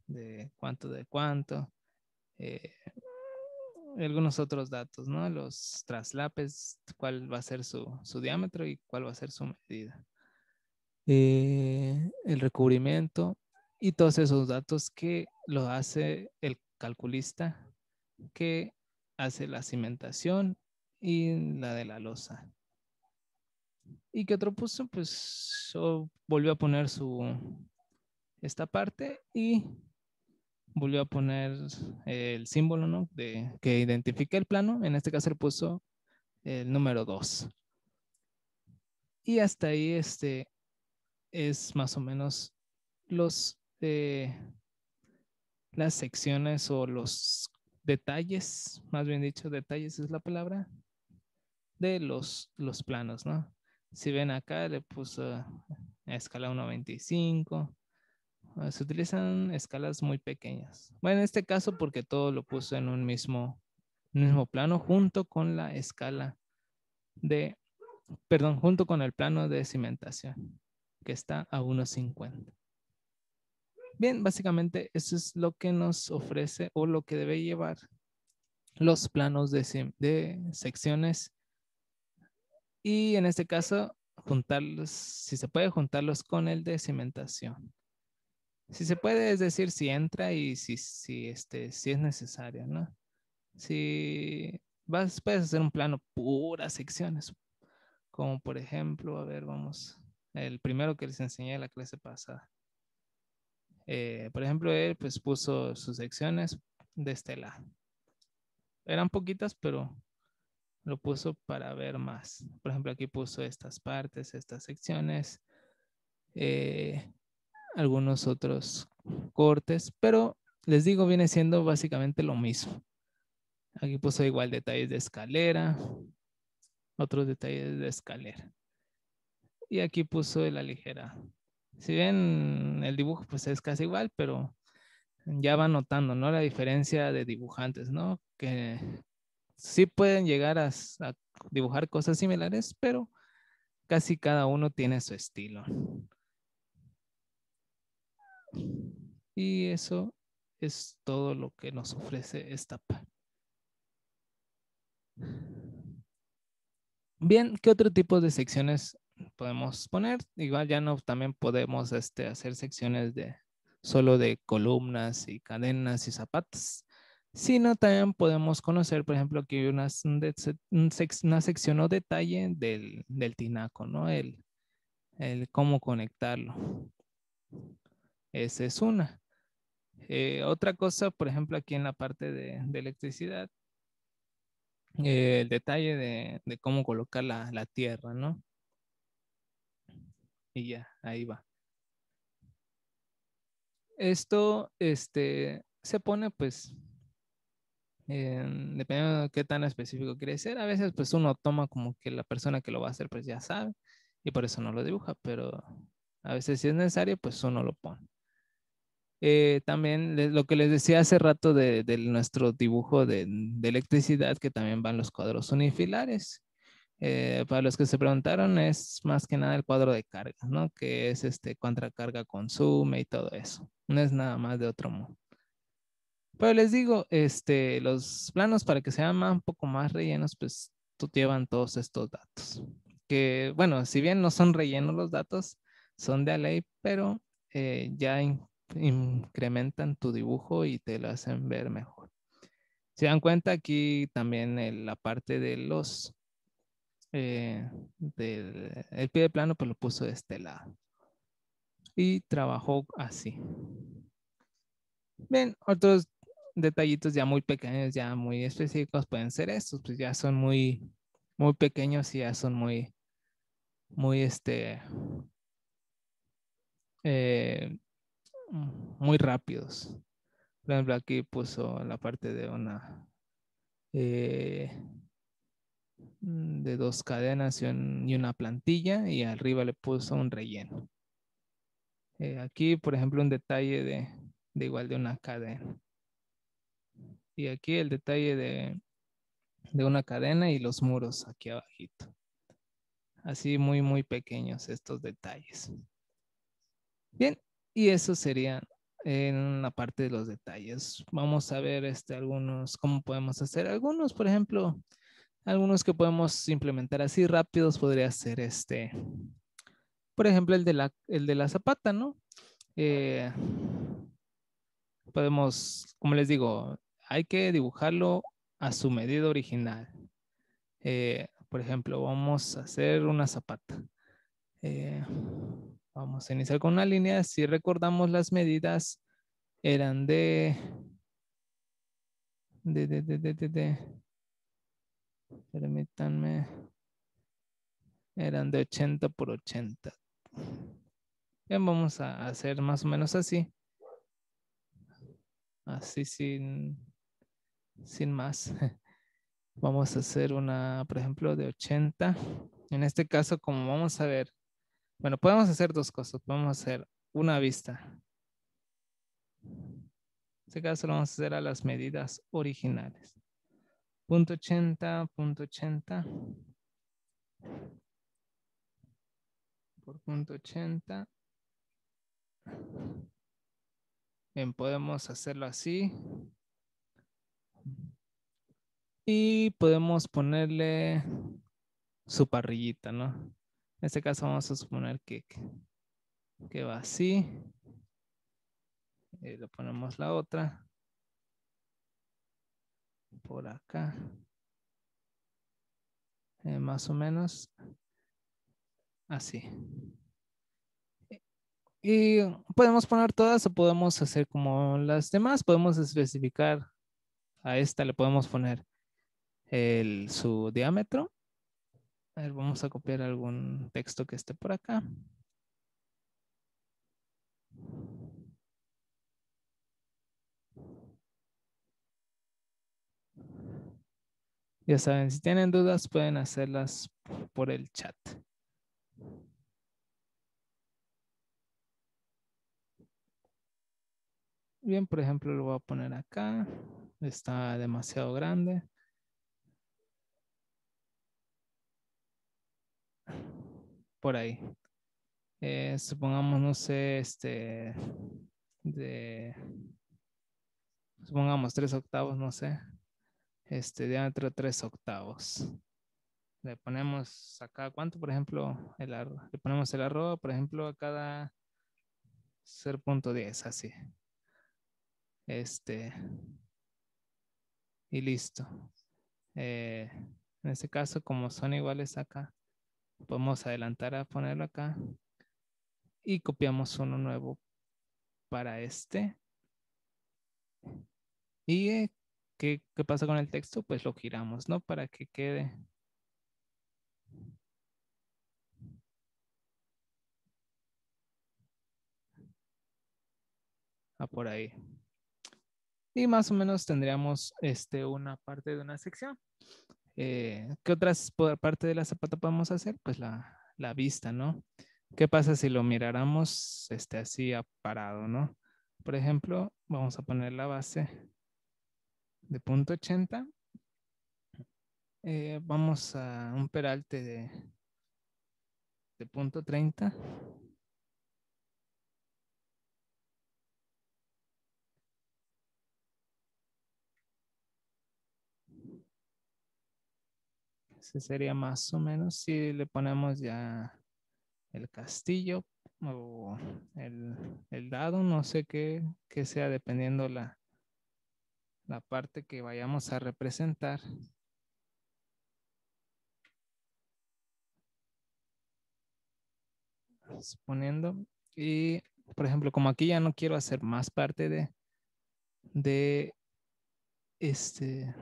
de cuánto de cuánto, eh, algunos otros datos, ¿no? Los traslapes, cuál va a ser su, su diámetro y cuál va a ser su medida. Eh, el recubrimiento y todos esos datos que lo hace el calculista que hace la cimentación y la de la losa. Y que otro puso, pues volvió a poner su esta parte y volvió a poner el símbolo ¿no? de, que identifique el plano. En este caso le puso el número 2. Y hasta ahí este, es más o menos los, eh, las secciones o los detalles, más bien dicho, detalles es la palabra, de los, los planos, ¿no? Si ven acá, le puso a escala 1.25, Ah, se utilizan escalas muy pequeñas. Bueno, en este caso porque todo lo puso en un mismo, mismo plano junto con la escala de, perdón, junto con el plano de cimentación que está a 1.50. Bien, básicamente eso es lo que nos ofrece o lo que debe llevar los planos de secciones y en este caso juntarlos, si se puede juntarlos con el de cimentación si se puede, es decir, si entra y si, si, este, si es necesario, ¿no? Si vas, puedes hacer un plano puras secciones, como por ejemplo, a ver, vamos, el primero que les enseñé la clase pasada. Eh, por ejemplo, él pues puso sus secciones de este lado. Eran poquitas, pero lo puso para ver más. Por ejemplo, aquí puso estas partes, estas secciones. Eh, algunos otros cortes, pero les digo, viene siendo básicamente lo mismo. Aquí puso igual detalles de escalera, otros detalles de escalera. Y aquí puso la ligera. Si ven el dibujo, pues es casi igual, pero ya van notando, ¿no? La diferencia de dibujantes, ¿no? Que sí pueden llegar a dibujar cosas similares, pero casi cada uno tiene su estilo. Y eso es todo lo que nos ofrece esta pan. Bien, ¿qué otro tipo de secciones podemos poner? Igual ya no, también podemos este, hacer secciones de solo de columnas y cadenas y zapatos, sino también podemos conocer, por ejemplo, aquí hay una, una sección o detalle del, tinaco, ¿no? El, el cómo conectarlo. Esa es una. Eh, otra cosa, por ejemplo, aquí en la parte de, electricidad, eh, el detalle de, cómo colocar la, tierra, ¿no? Y ya, ahí va. Esto este, se pone, pues, dependiendo de qué tan específico quiere ser. A veces, pues, uno toma como que la persona que lo va a hacer, pues, ya sabe. Y por eso no lo dibuja, pero a veces si es necesario, pues, uno lo pone. Eh, también lo que les decía hace rato de, nuestro dibujo de, electricidad, que también van los cuadros unifilares. Eh, para los que se preguntaron, es más que nada el cuadro de carga, ¿no? Que es este contracarga consume y todo eso. No es nada más de otro modo, Pero les digo, este, los planos para que sean más, un poco más rellenos, pues llevan todos estos datos. Que, bueno, si bien no son rellenos los datos, son de la ley, pero eh, ya incrementan tu dibujo y te lo hacen ver mejor. Se dan cuenta aquí también la parte de los, eh, del el pie de plano, pues lo puso de este lado. Y trabajó así. Bien, otros detallitos ya muy pequeños, ya muy específicos pueden ser estos, pues ya son muy, muy pequeños y ya son muy, muy este, eh, muy rápidos. Por ejemplo, aquí puso la parte de una eh, de dos cadenas y, una plantilla y arriba le puso un relleno. Eh, aquí, por ejemplo, un detalle de, de igual de una cadena. Y aquí el detalle de, de una cadena y los muros aquí abajito. Así muy, muy pequeños estos detalles. Bien, y eso sería en la parte de los detalles. Vamos a ver este, algunos, cómo podemos hacer. Algunos, por ejemplo, algunos que podemos implementar así rápidos podría ser este, por ejemplo, el de la, el de la zapata, ¿no? Eh, podemos, como les digo, hay que dibujarlo a su medida original. Eh, por ejemplo, vamos a hacer una zapata. Eh, Vamos a iniciar con una línea. Si recordamos las medidas eran de... De, de, de, de, Permítanme. Eran de 80 por 80. Bien, vamos a hacer más o menos así. Así sin, sin más. <laughs> Vamos a hacer una, por ejemplo, de 80. En este caso, como vamos a ver, bueno, podemos hacer dos cosas. Podemos hacer una vista. En este caso lo vamos a hacer a las medidas originales. Punto 80, punto 80. Por punto 80. Bien, podemos hacerlo así. Y podemos ponerle su parrillita, ¿no? En este caso vamos a suponer que, que va así. y eh, le ponemos la otra. Por acá. Eh, más o menos. Así. Y podemos poner todas o podemos hacer como las demás. Podemos especificar. A esta le podemos poner su diámetro. A ver, vamos a copiar algún texto que esté por acá. Ya saben, si tienen dudas pueden hacerlas por el chat. Bien, por ejemplo, lo voy a poner acá. Está demasiado grande. por ahí. Eh, supongamos, no sé, este, de, supongamos tres octavos, no sé, este, diámetro tres octavos. Le ponemos acá, ¿cuánto? Por ejemplo, el arroba. Le ponemos el arroba, por ejemplo, a cada 0.10, así. Este. Y listo. Eh, en este caso, como son iguales acá, Podemos adelantar a ponerlo acá. Y copiamos uno nuevo para este. ¿Y eh, ¿qué, pasa con el texto? Pues lo giramos, ¿no? Para que quede Ah, por ahí. Y más o menos tendríamos este, una parte de una sección. Eh, ¿Qué otra parte de la zapata podemos hacer? Pues la, vista, ¿no? ¿Qué pasa si lo miráramos este, así aparado, ¿no? Por ejemplo, vamos a poner la base de punto 80. Eh, vamos a un peralte de, de punto 30 Ese sería más o menos si le ponemos ya el castillo o el, dado, no sé qué, sea, dependiendo la, la parte que vayamos a representar. Suponiendo, y por ejemplo, como aquí ya no quiero hacer más parte de, de este,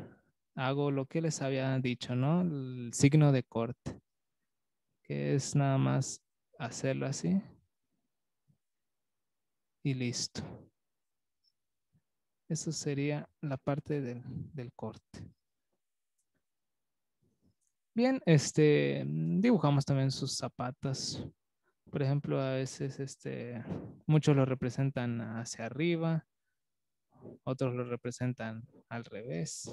hago lo que les había dicho, ¿no? El signo de corte, que es nada más hacerlo así y listo. Eso sería la parte del, corte. Bien, este, dibujamos también sus zapatas. Por ejemplo, a veces este, muchos lo representan hacia arriba, otros lo representan al revés.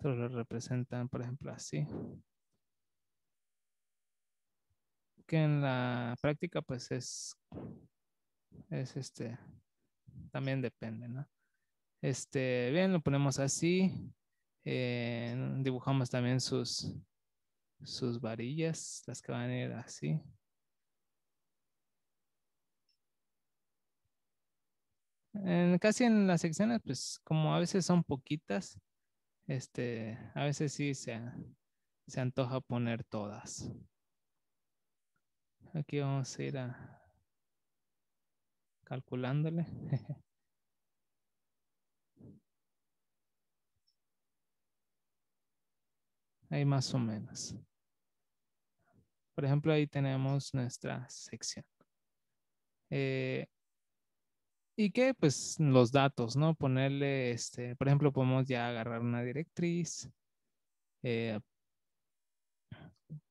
Pero lo representan, por ejemplo, así. Que en la práctica, pues es, es este, también depende, ¿no? Este, bien, lo ponemos así. Eh, dibujamos también sus, sus varillas, las que van a ir así. En, casi en las secciones, pues como a veces son poquitas, este, a veces sí se, antoja poner todas. Aquí vamos a ir a calculándole. <laughs> Ahí más o menos. Por ejemplo, ahí tenemos nuestra sección. Eh, y que pues los datos, ¿no? Ponerle, este, por ejemplo, podemos ya agarrar una directriz, eh,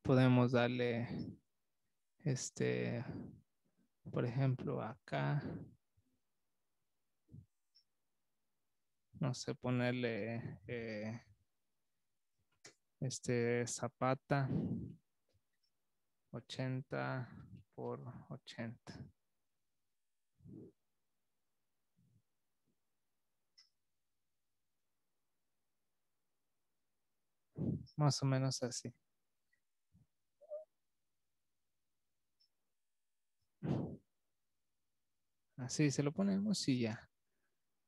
podemos darle, este, por ejemplo, acá, no sé, ponerle, eh, este, zapata, 80 por 80. más o menos así. Así se lo ponemos y ya.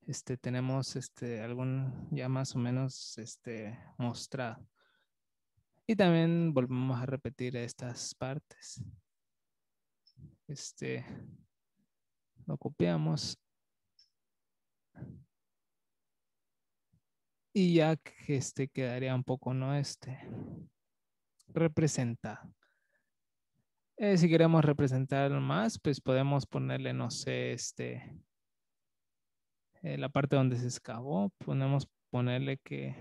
Este, tenemos este, algún ya más o menos este, mostrado. Y también volvemos a repetir estas partes. Este, lo copiamos y ya este quedaría un poco no este representado. Eh, si queremos representar más, pues podemos ponerle, no sé, este, eh, la parte donde se excavó, podemos ponerle que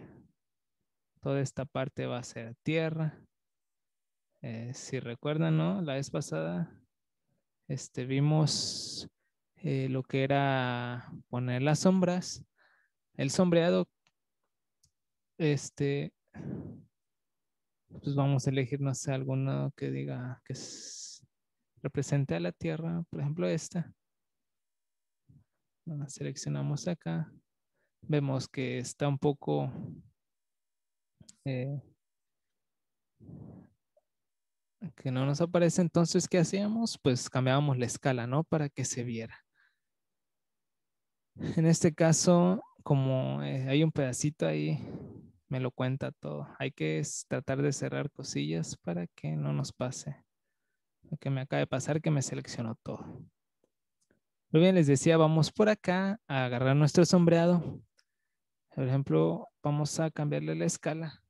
toda esta parte va a ser tierra. Eh, si recuerdan, ¿no? La vez pasada este, vimos lo que era poner las sombras, el sombreado este, pues vamos a elegirnos no alguno que diga que es, represente a la Tierra, por ejemplo, esta. seleccionamos acá. Vemos que está un poco... Eh, que no nos aparece, entonces, ¿qué hacíamos? Pues cambiábamos la escala, ¿no? Para que se viera. En este caso, como eh, hay un pedacito ahí me lo cuenta todo. Hay que tratar de cerrar cosillas para que no nos pase lo que me acaba de pasar, que me seleccionó todo. Muy bien, les decía, vamos por acá a agarrar nuestro sombreado. Por ejemplo, vamos a cambiarle la escala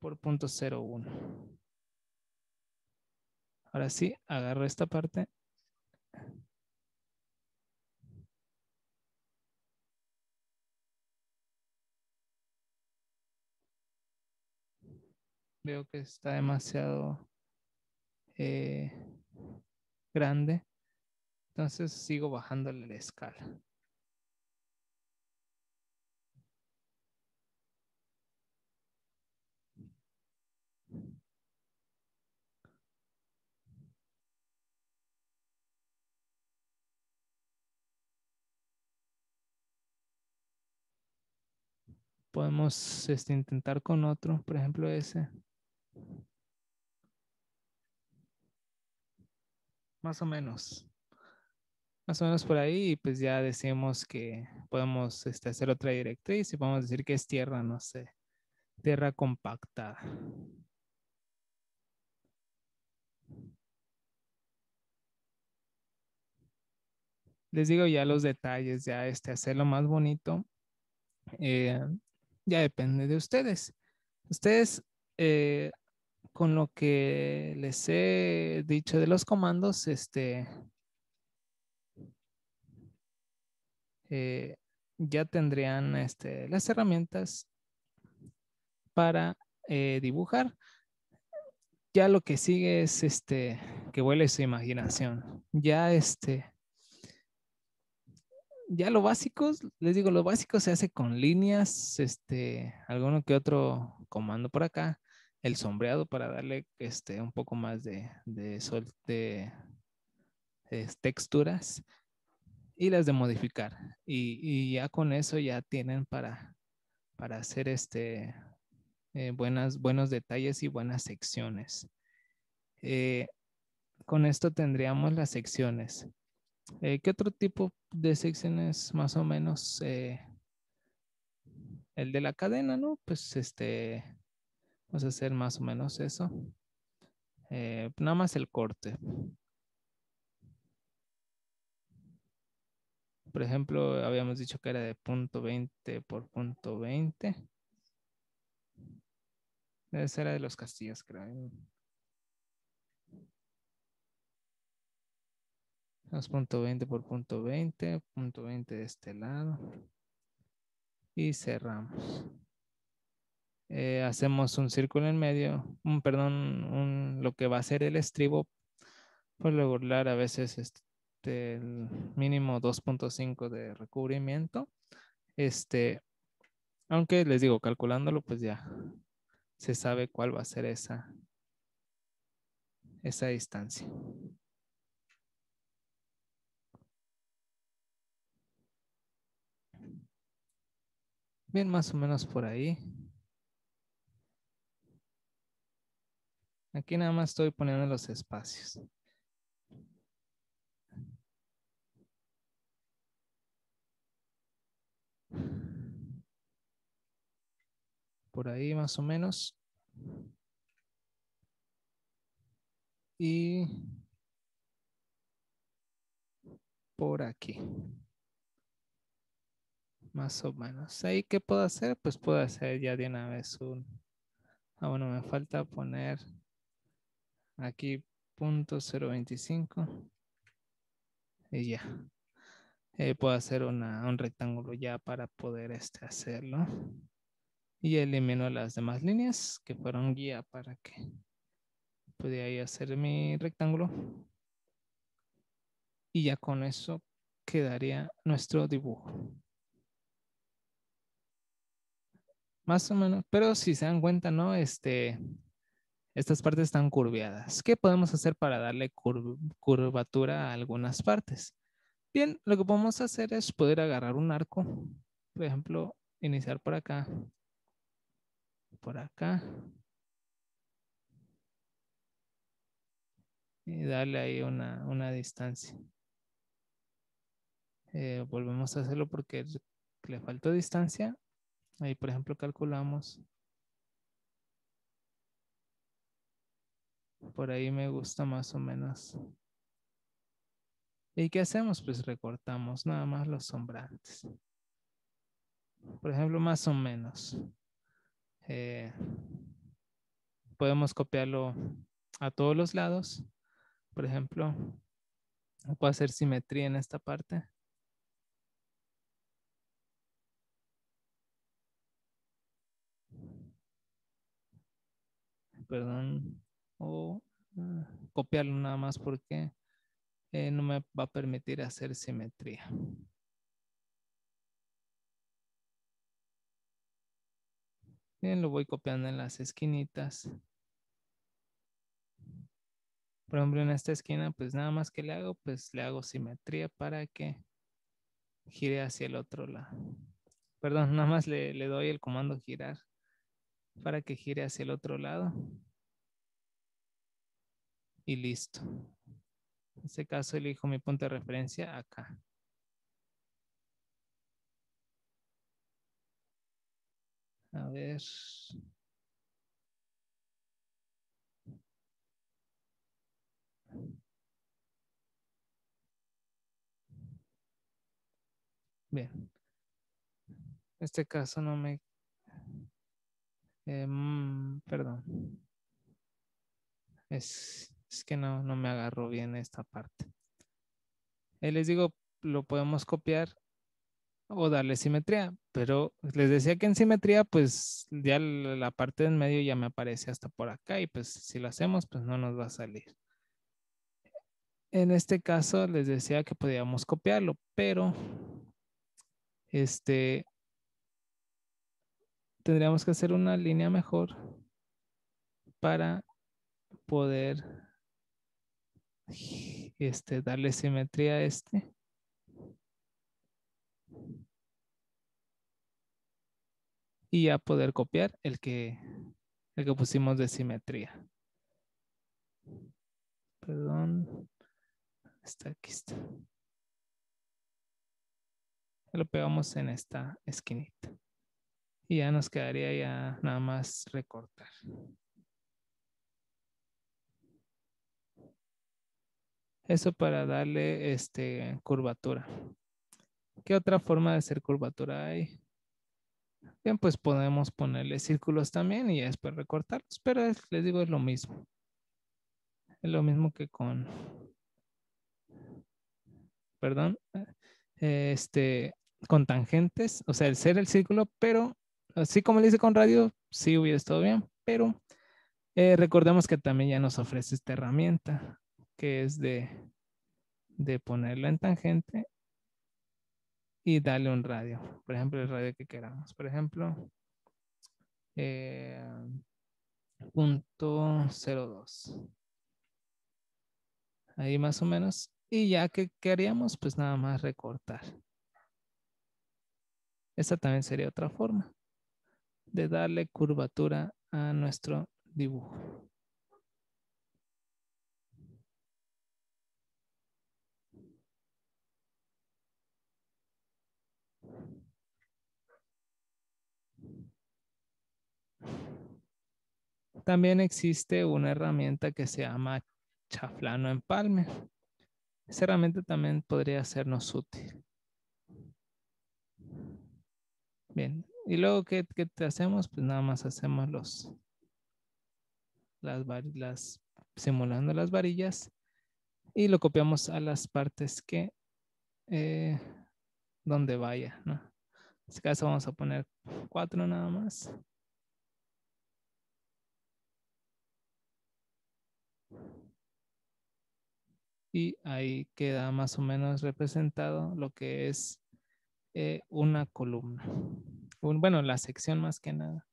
por punto 01. Ahora sí, agarro esta parte veo que está demasiado eh, grande. Entonces sigo bajándole la escala. podemos este, intentar con otro, por ejemplo ese. Más o menos. Más o menos por ahí, y pues ya decimos que podemos este, hacer otra directriz y podemos decir que es tierra, no sé, tierra compacta les digo ya los detalles, ya este, hacerlo más bonito, eh, ya depende de ustedes. Ustedes eh, con lo que les he dicho de los comandos, este, eh, ya tendrían este, las herramientas para eh, dibujar. Ya lo que sigue es este, que vuele su imaginación. Ya este, ya lo básico, les digo, lo básico se hace con líneas, este, alguno que otro comando por acá el sombreado para darle este, un poco más de, de de, texturas y las de modificar. Y, y, ya con eso ya tienen para, para hacer este, eh, buenas, buenos detalles y buenas secciones. Eh, con esto tendríamos las secciones. Eh, ¿Qué otro tipo de secciones más o menos? el de la cadena, ¿no? Pues este, Vamos a hacer más o menos eso. Eh, nada más el corte. Por ejemplo, habíamos dicho que era de punto 20 por punto 20. Debe ser de los castillos, creo. Los punto 20 por punto 20, punto 20 de este lado. Y cerramos. Eh, hacemos un círculo en medio, un, perdón, lo que va a ser el estribo, por pues, lo a veces este, el mínimo 2.5 de recubrimiento. Este, aunque les digo, calculándolo, pues ya se sabe cuál va a ser esa, esa distancia. Bien, más o menos por ahí. Aquí nada más estoy poniendo los espacios. Por ahí más o menos. Y por aquí. Más o menos. Ahí, ¿qué puedo hacer? Pues puedo hacer ya de una vez un... Ah, bueno, me falta poner aquí punto 0.25 y ya. Eh, puedo hacer una, un rectángulo ya para poder este, hacerlo. Y elimino las demás líneas que fueron guía para que pudiera hacer mi rectángulo. Y ya con eso quedaría nuestro dibujo. Más o menos, pero si se dan cuenta, ¿no? Este, estas partes están curviadas. ¿Qué podemos hacer para darle curvatura a algunas partes? Bien, lo que podemos hacer es poder agarrar un arco. Por ejemplo, iniciar por acá. Por acá. Y darle ahí una, distancia. Eh, volvemos a hacerlo porque le faltó distancia. Ahí, por ejemplo, calculamos Por ahí me gusta más o menos. ¿Y qué hacemos? Pues recortamos nada más los sombrantes. Por ejemplo, más o menos. Eh, podemos copiarlo a todos los lados. Por ejemplo, puedo hacer simetría en esta parte. Perdón o mm, copiarlo nada más porque eh, no me va a permitir hacer simetría. Bien, lo voy copiando en las esquinitas. Por ejemplo, en esta esquina, pues nada más que le hago, pues le hago simetría para que gire hacia el otro lado. Perdón, <laughs> nada más le doy el comando girar para que gire hacia el otro lado y listo. En este caso elijo mi punto de referencia acá. A ver. Bien. En este caso no me... Eh, mm, perdón. Es que no, no me agarró bien esta parte. Ahí eh, les digo, lo podemos copiar o darle simetría, pero les decía que en simetría, pues ya la parte de medio ya me aparece hasta por acá y pues si lo hacemos, pues no nos va a salir. En este caso les decía que podíamos copiarlo, pero este tendríamos que hacer una línea mejor para poder este, darle simetría a este. Y ya poder copiar el que, el que pusimos de simetría. Perdón. Está aquí. Está. Lo pegamos en esta esquinita. Y ya nos quedaría ya nada más recortar. Eso para darle este, curvatura. ¿Qué otra forma de hacer curvatura hay? Bien, pues podemos ponerle círculos también y después recortarlos, pero les digo es lo mismo. Es lo mismo que con... Perdón. Este, con tangentes, o sea, el ser el círculo, pero así como le hice con radio, sí hubiera estado bien, pero eh, recordemos que también ya nos ofrece esta herramienta que es de, de ponerlo en tangente y darle un radio. Por ejemplo, el radio que queramos. Por ejemplo, eh, punto Ahí más o menos. Y ya que queríamos, pues nada más recortar. Esta también sería otra forma de darle curvatura a nuestro dibujo. También existe una herramienta que se llama chaflano en palmer. Esa herramienta también podría sernos útil. Bien, y luego ¿qué, te hacemos? Pues nada más hacemos los, las, simulando las varillas y lo copiamos a las partes que, eh, donde vaya, En este caso vamos a poner cuatro nada más. y ahí queda más o menos representado lo que es eh, una columna. bueno, la sección más que nada.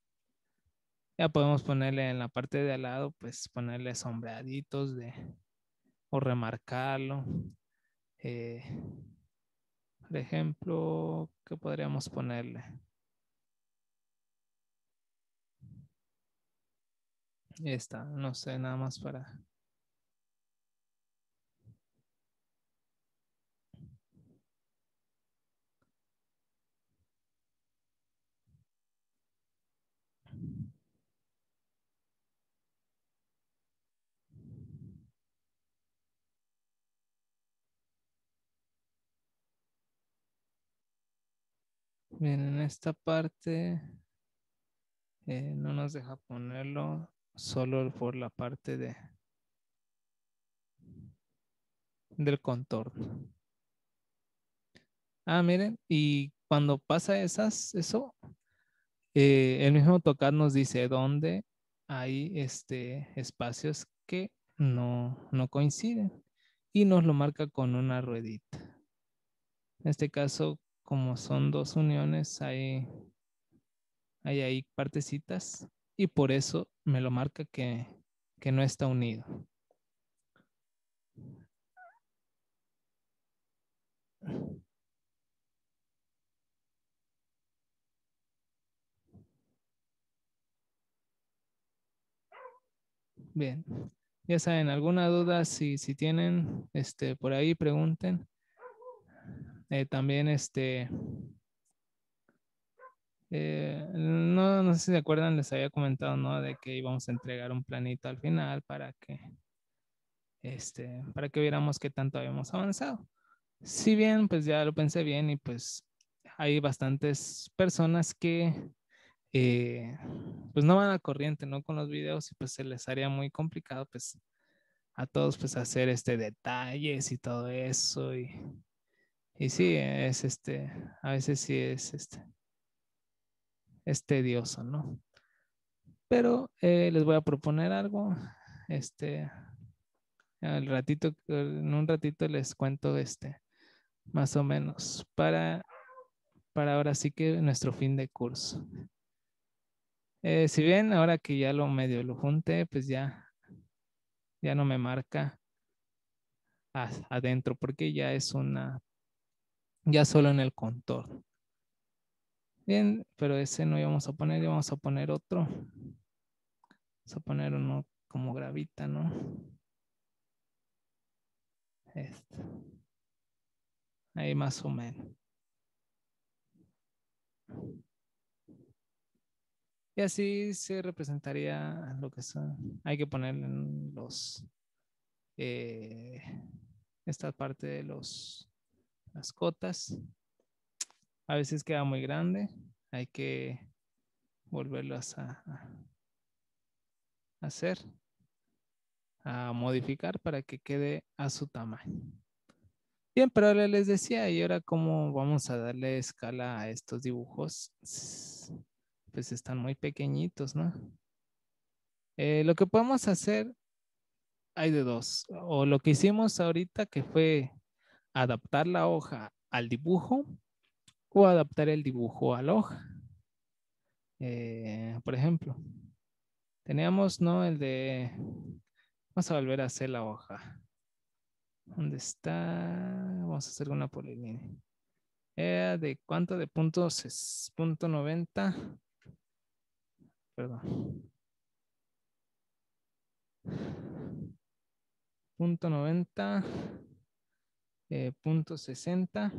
Ya podemos ponerle en la parte de al lado, pues ponerle sombreaditos de, o remarcarlo. Eh, por ejemplo, ¿qué podríamos ponerle? está no sé, nada más para en esta parte eh, no nos deja ponerlo solo por la parte de del contorno. Ah, miren, y cuando pasa esas, eso, eh, el mismo tocar nos dice dónde hay este, espacios que no, no coinciden y nos lo marca con una ruedita. En este caso, como son dos uniones, hay, hay ahí partecitas y por eso me lo marca que, no está unido. Bien, ya saben, alguna duda, si, si tienen este, por ahí, pregunten. Eh, también este... Eh, no, no, sé si se acuerdan, les había comentado, ¿no? De que íbamos a entregar un planito al final para que, este, para que viéramos qué tanto habíamos avanzado. Si bien, pues ya lo pensé bien y pues hay bastantes personas que, eh, pues no van a corriente, ¿no? Con los videos y pues se les haría muy complicado, pues, a todos, pues, hacer este detalles y todo eso y y sí, es este, a veces sí es este, es tedioso, ¿no? Pero eh, les voy a proponer algo, este, ratito, en un ratito les cuento este, más o menos, para, para ahora sí que nuestro fin de curso. Eh, si bien ahora que ya lo medio lo junté, pues ya, ya no me marca adentro porque ya es una ya solo en el contorno. Bien, pero ese no íbamos a poner, íbamos a poner otro. Vamos a poner uno como gravita, ¿no? Este. Ahí más o menos. Y así se representaría lo que son. Hay que poner en los. Eh, esta parte de los las cotas, A veces queda muy grande, hay que volverlas a, hacer, a modificar para que quede a su tamaño. Bien, pero les decía, y ahora cómo vamos a darle escala a estos dibujos, pues están muy pequeñitos, ¿no? Eh, lo que podemos hacer hay de dos. O lo que hicimos ahorita, que fue adaptar la hoja al dibujo o adaptar el dibujo a la hoja. Eh, por ejemplo, teníamos, ¿no? El de... Vamos a volver a hacer la hoja. ¿Dónde está? Vamos a hacer una polilínea. Eh, ¿De cuánto? De puntos es punto 90. Perdón. Punto 90. Eh, punto 60.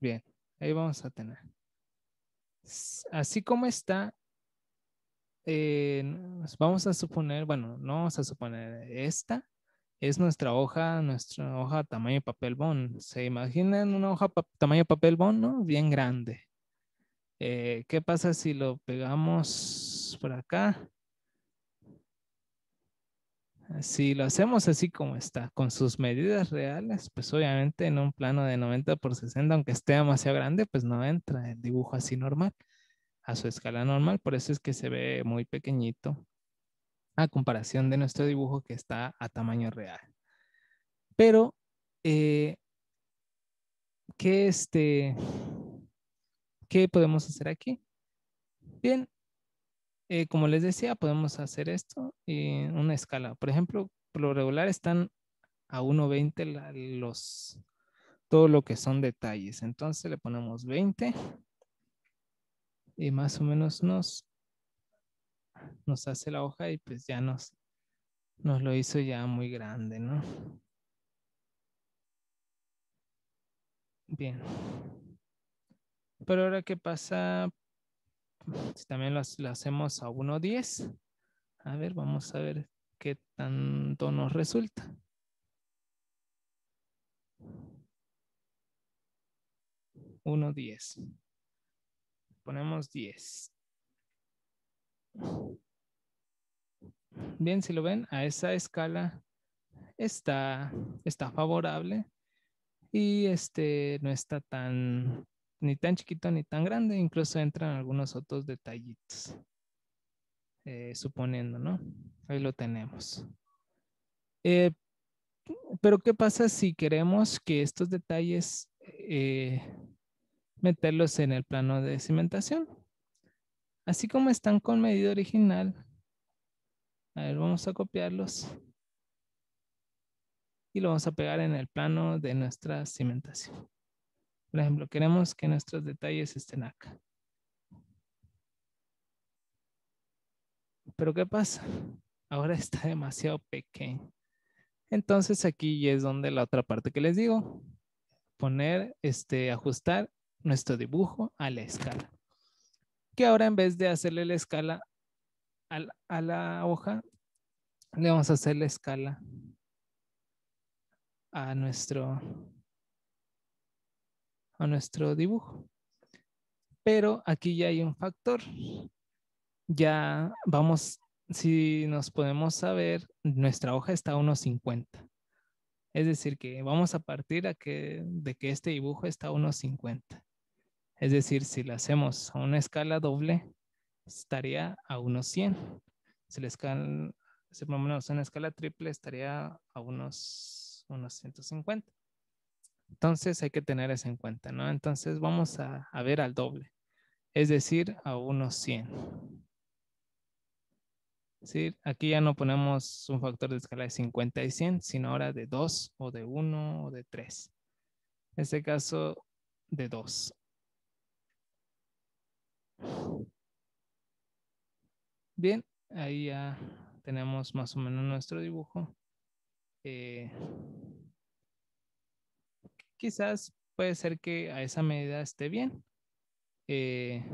Bien, ahí vamos a tener. Así como está, eh, vamos a suponer, bueno, no vamos a suponer, esta es nuestra hoja, nuestra hoja tamaño papel bond. ¿Se imaginan una hoja tamaño papel bond, no? Bien grande. Eh, ¿Qué pasa si lo pegamos por acá? Si lo hacemos así como está, con sus medidas reales, pues obviamente en un plano de 90 por 60, aunque esté demasiado grande, pues no entra el dibujo así normal, a su escala normal, por eso es que se ve muy pequeñito a comparación de nuestro dibujo que está a tamaño real. Pero, eh, Que este, ¿Qué podemos hacer aquí? Bien, eh, como les decía, podemos hacer esto en una escala. Por ejemplo, por lo regular están a 1.20 los todo lo que son detalles. Entonces le ponemos 20 y más o menos nos nos hace la hoja y pues ya nos nos lo hizo ya muy grande, ¿no? Bien. Pero ahora, ¿qué pasa? Si también lo, hacemos a 1.10. A ver, vamos a ver qué tanto nos resulta. 1.10. Ponemos 10. Bien, si lo ven, a esa escala está, está favorable y este no está tan ni tan chiquito ni tan grande, incluso entran algunos otros detallitos. Eh, suponiendo, ¿no? Ahí lo tenemos. Eh, pero ¿qué pasa si queremos que estos detalles eh, meterlos en el plano de cimentación? Así como están con medida original, a ver, vamos a copiarlos y lo vamos a pegar en el plano de nuestra cimentación. Por ejemplo, queremos que nuestros detalles estén acá. Pero ¿qué pasa? Ahora está <laughs> demasiado pequeño. Entonces aquí es donde la otra parte que les digo, poner, este, ajustar nuestro dibujo a la escala. Que ahora en vez de hacerle la escala a la hoja, le vamos a hacer la escala a nuestro a nuestro dibujo. Pero aquí ya hay un factor. Ya vamos, si nos podemos saber, nuestra hoja está a unos 50. Es decir, que vamos a partir a que, de que este dibujo está a unos 50. Es decir, si lo hacemos a una escala doble, estaría a unos 100. Si le escala, si ponemos una escala triple, estaría a unos, unos 150. Entonces hay que tener eso en cuenta, ¿no? Entonces vamos a, ver al doble, es decir, a unos 100. Aquí ya no ponemos un factor de escala de 50 y 100, sino ahora de 2 o de 1 o de 3. En este caso, de 2. Bien, ahí ya tenemos más o menos nuestro dibujo. Eh, quizás puede ser que a esa medida esté bien. Eh,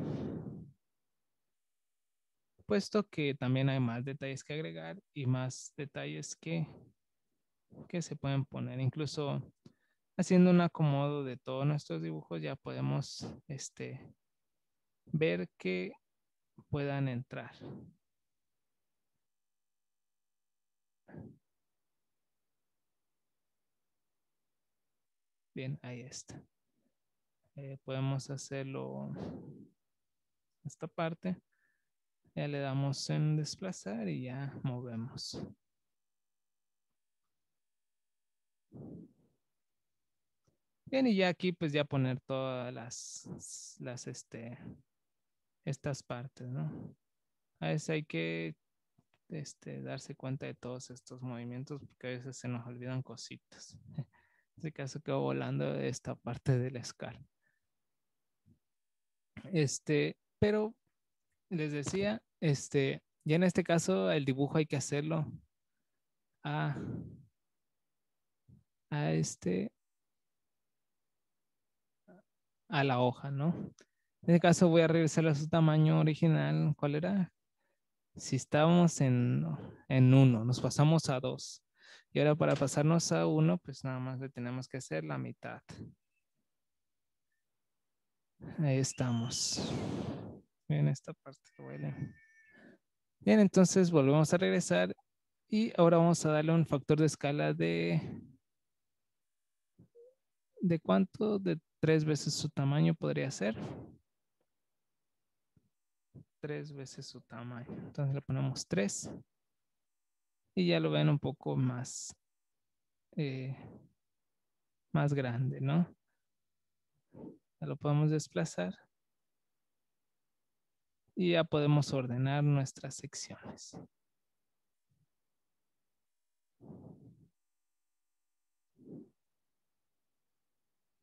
puesto que también hay más detalles que agregar y más detalles que, que se pueden poner. Incluso haciendo un acomodo de todos nuestros dibujos ya podemos este, ver que puedan entrar. Bien, ahí está. Eh, podemos hacerlo esta parte. Ya le damos en desplazar y ya movemos. Bien, y ya aquí pues ya poner todas las, las este, estas partes, ¿no? A veces hay que este, darse cuenta de todos estos movimientos porque a veces se nos olvidan cositas. <laughs> En este caso quedó volando de esta parte de la escala. Este, pero les decía, este, ya en este caso el dibujo hay que hacerlo a, a este, a la hoja, ¿no? En este caso voy a regresar a su tamaño original. ¿Cuál era? Si estábamos en, en nos pasamos a 2. Y ahora para pasarnos a 1, pues nada más le tenemos que hacer la mitad. Ahí estamos. En esta parte huele. Bien, entonces volvemos a regresar y ahora vamos a darle un factor de escala de... ¿De cuánto? De tres veces su tamaño podría ser. Tres veces su tamaño. Entonces le ponemos tres y ya lo ven un poco más, eh, más grande, ¿no? Ya lo podemos desplazar y ya podemos ordenar nuestras secciones.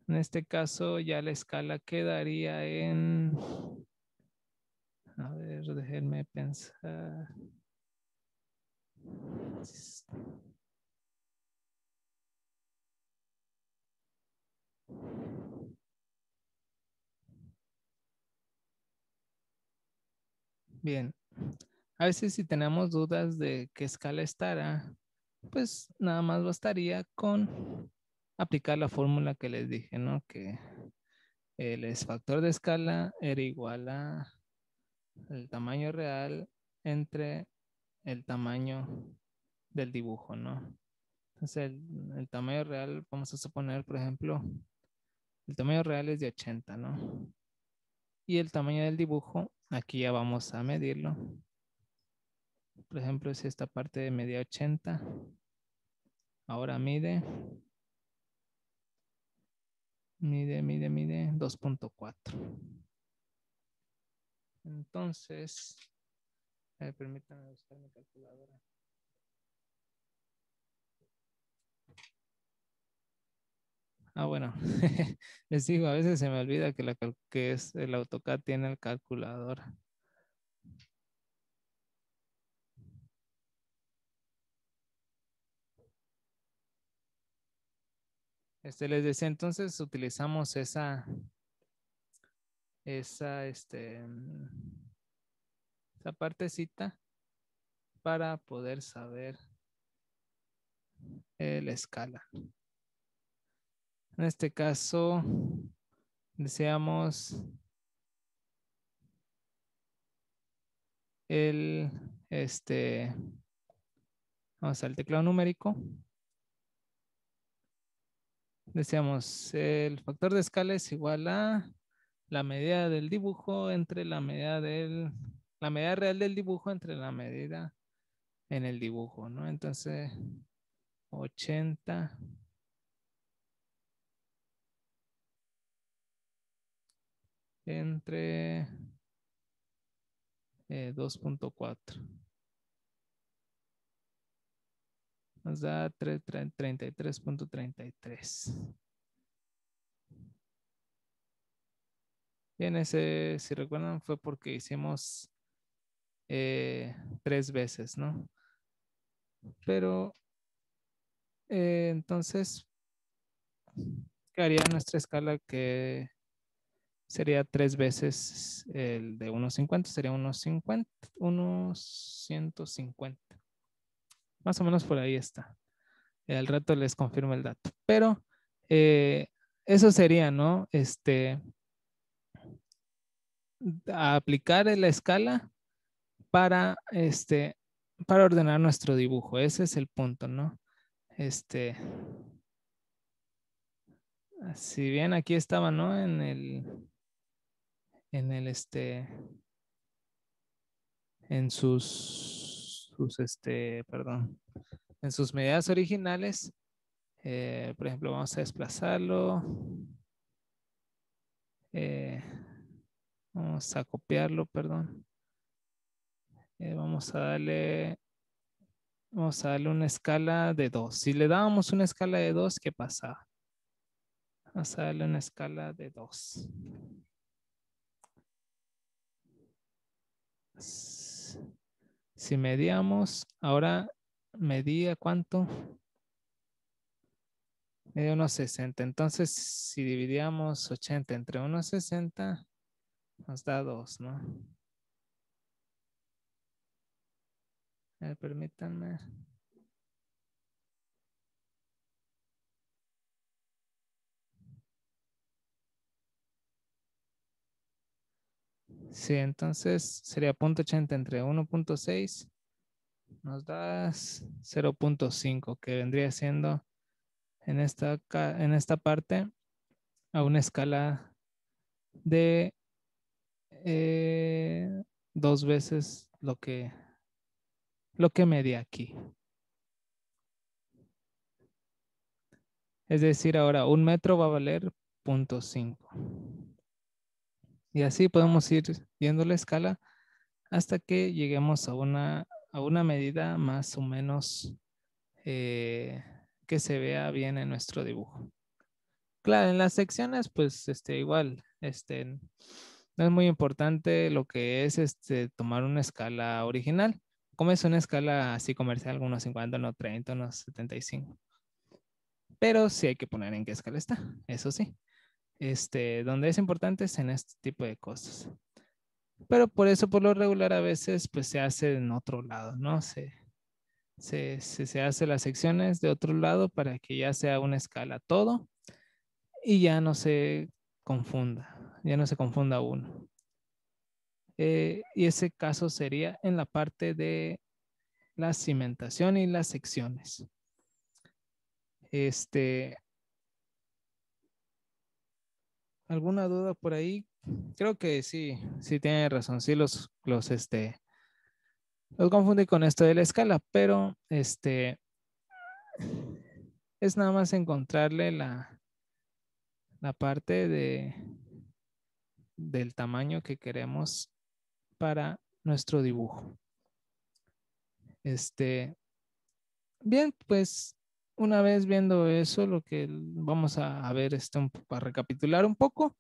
En este caso ya la escala quedaría en... A ver, déjenme pensar. Bien, a veces si tenemos dudas de qué escala estará, pues nada más bastaría con aplicar la fórmula que les dije, ¿no? Que el factor de escala era igual a el tamaño real entre el tamaño del dibujo, ¿no? Entonces, el, tamaño real, vamos a suponer, por ejemplo, el tamaño real es de 80, ¿no? Y el tamaño del dibujo, aquí ya vamos a medirlo. Por ejemplo, si esta parte de media 80, ahora mide, mide, mide, mide 2.4. Entonces, permítanme buscar mi calculadora. Ah, bueno, <laughs> les digo, a veces se me olvida que, la, que es el AutoCAD tiene el calculador. Este les decía, entonces utilizamos esa, esa, este, esa partecita para poder saber la escala. En este caso, deseamos el, este, vamos al teclado numérico. Deseamos el factor de escala es igual a la medida del dibujo entre la medida del la medida real del dibujo entre la medida en el dibujo, ¿no? Entonces, 80 entre eh, 2.4. Nos da 33.33. Bien, ese, si recuerdan, fue porque hicimos eh, tres veces, ¿no? Pero eh, entonces, ¿qué haría nuestra escala que sería tres veces el de 1.50? Sería unos 50, 150. Más o menos por ahí está. Al rato les confirmo el dato. Pero eh, eso sería, ¿no? Este, aplicar la escala para, este, para ordenar nuestro dibujo. Ese es el punto, ¿no? Este, si bien aquí estaba, ¿no? En el, en el, este, en sus, sus, este, perdón, en sus medidas originales. Eh, por ejemplo, vamos a desplazarlo. Eh, vamos a copiarlo, perdón. Eh, vamos a darle, vamos a darle una escala de 2. Si le dábamos una escala de 2, ¿qué pasaba? Vamos a darle una escala de 2. Si medíamos, ahora medía cuánto? Medía unos 60. Entonces, si dividíamos 80 entre 1.60, 60, nos da 2, ¿no? permítanme. Sí, entonces sería ochenta entre 1.6 nos da 0.5 que vendría siendo en esta, en esta parte a una escala de eh, dos veces lo que lo que me aquí. Es decir, ahora un metro va a valer 0.5. Y así podemos ir viendo la escala hasta que lleguemos a una, a una medida más o menos eh, que se vea bien en nuestro dibujo. Claro, en las secciones, pues este, igual, este, no es muy importante lo que es este, tomar una escala original como es una escala así comercial, unos 50, unos 30, unos 75. Pero sí hay que poner en qué escala está, eso sí. Este, donde es importante es en este tipo de cosas. Pero por eso, por lo regular, a veces pues se hace en otro lado, ¿no? Se, se, se hace las secciones de otro lado para que ya sea una escala todo y ya no se confunda, ya no se confunda uno. Eh, y ese caso sería en la parte de la cimentación y las secciones. Este, ¿Alguna duda por ahí? Creo que sí, sí tiene razón. Sí, los, los, este, los confundí con esto de la escala, pero este, es nada más encontrarle la, la parte de, del tamaño que queremos para nuestro dibujo. Este, bien, pues una vez viendo eso, lo que vamos a, ver, este, para recapitular un poco,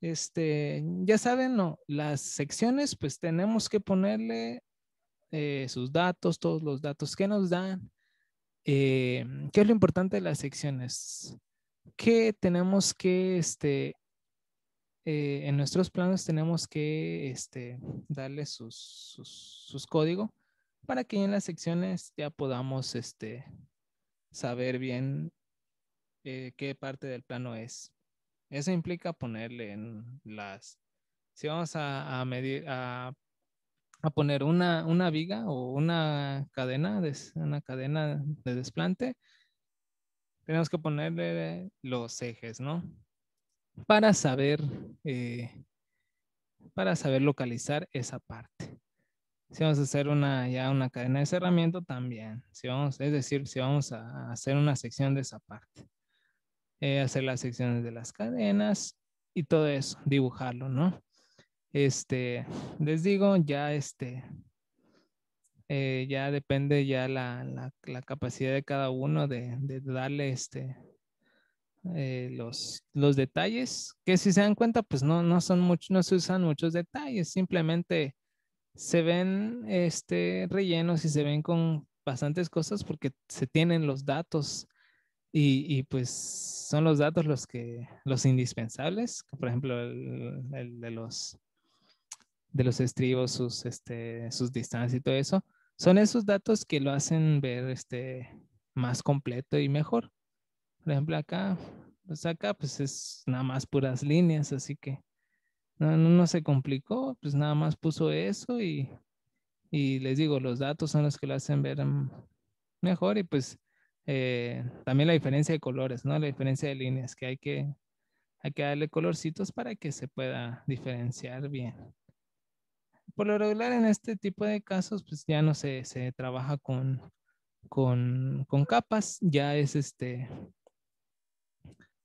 este, ya saben, no, las secciones, pues tenemos que ponerle eh, sus datos, todos los datos que nos dan. Eh, ¿Qué es lo importante de las secciones? Que tenemos que este, eh, en nuestros planos tenemos que este, darle sus, sus, códigos para que en las secciones ya podamos este, saber bien eh, qué parte del plano es. Eso implica ponerle en las... Si vamos a, medir, a, poner una, una viga o una cadena, una cadena de desplante, tenemos que ponerle los ejes, ¿no? para saber, eh, para saber localizar esa parte. Si vamos a hacer una, ya una cadena de cerramiento también, si vamos, es decir, si vamos a hacer una sección de esa parte, eh, hacer las secciones de las cadenas y todo eso, dibujarlo, ¿no? Este, les digo, ya este, eh, ya depende ya la, capacidad de cada uno de darle este, eh, los, los detalles, que si se dan cuenta, pues no, no son muchos, no se usan muchos detalles, simplemente se ven este, rellenos y se ven con bastantes cosas porque se tienen los datos y, pues son los datos los que, los indispensables, por ejemplo, el, de los de los estribos, este, sus distancias y todo eso, son esos datos que lo hacen ver este, más completo y mejor. Por ejemplo, acá, pues acá pues es nada más puras líneas, así que no, se complicó, pues nada más puso eso y, y, les digo, los datos son los que lo hacen ver mejor y pues eh, también la diferencia de colores, ¿no? La diferencia de líneas, que hay que, que darle colorcitos para que se pueda diferenciar bien. Por lo regular en este tipo de casos, pues ya no se, trabaja con, con capas, ya es este,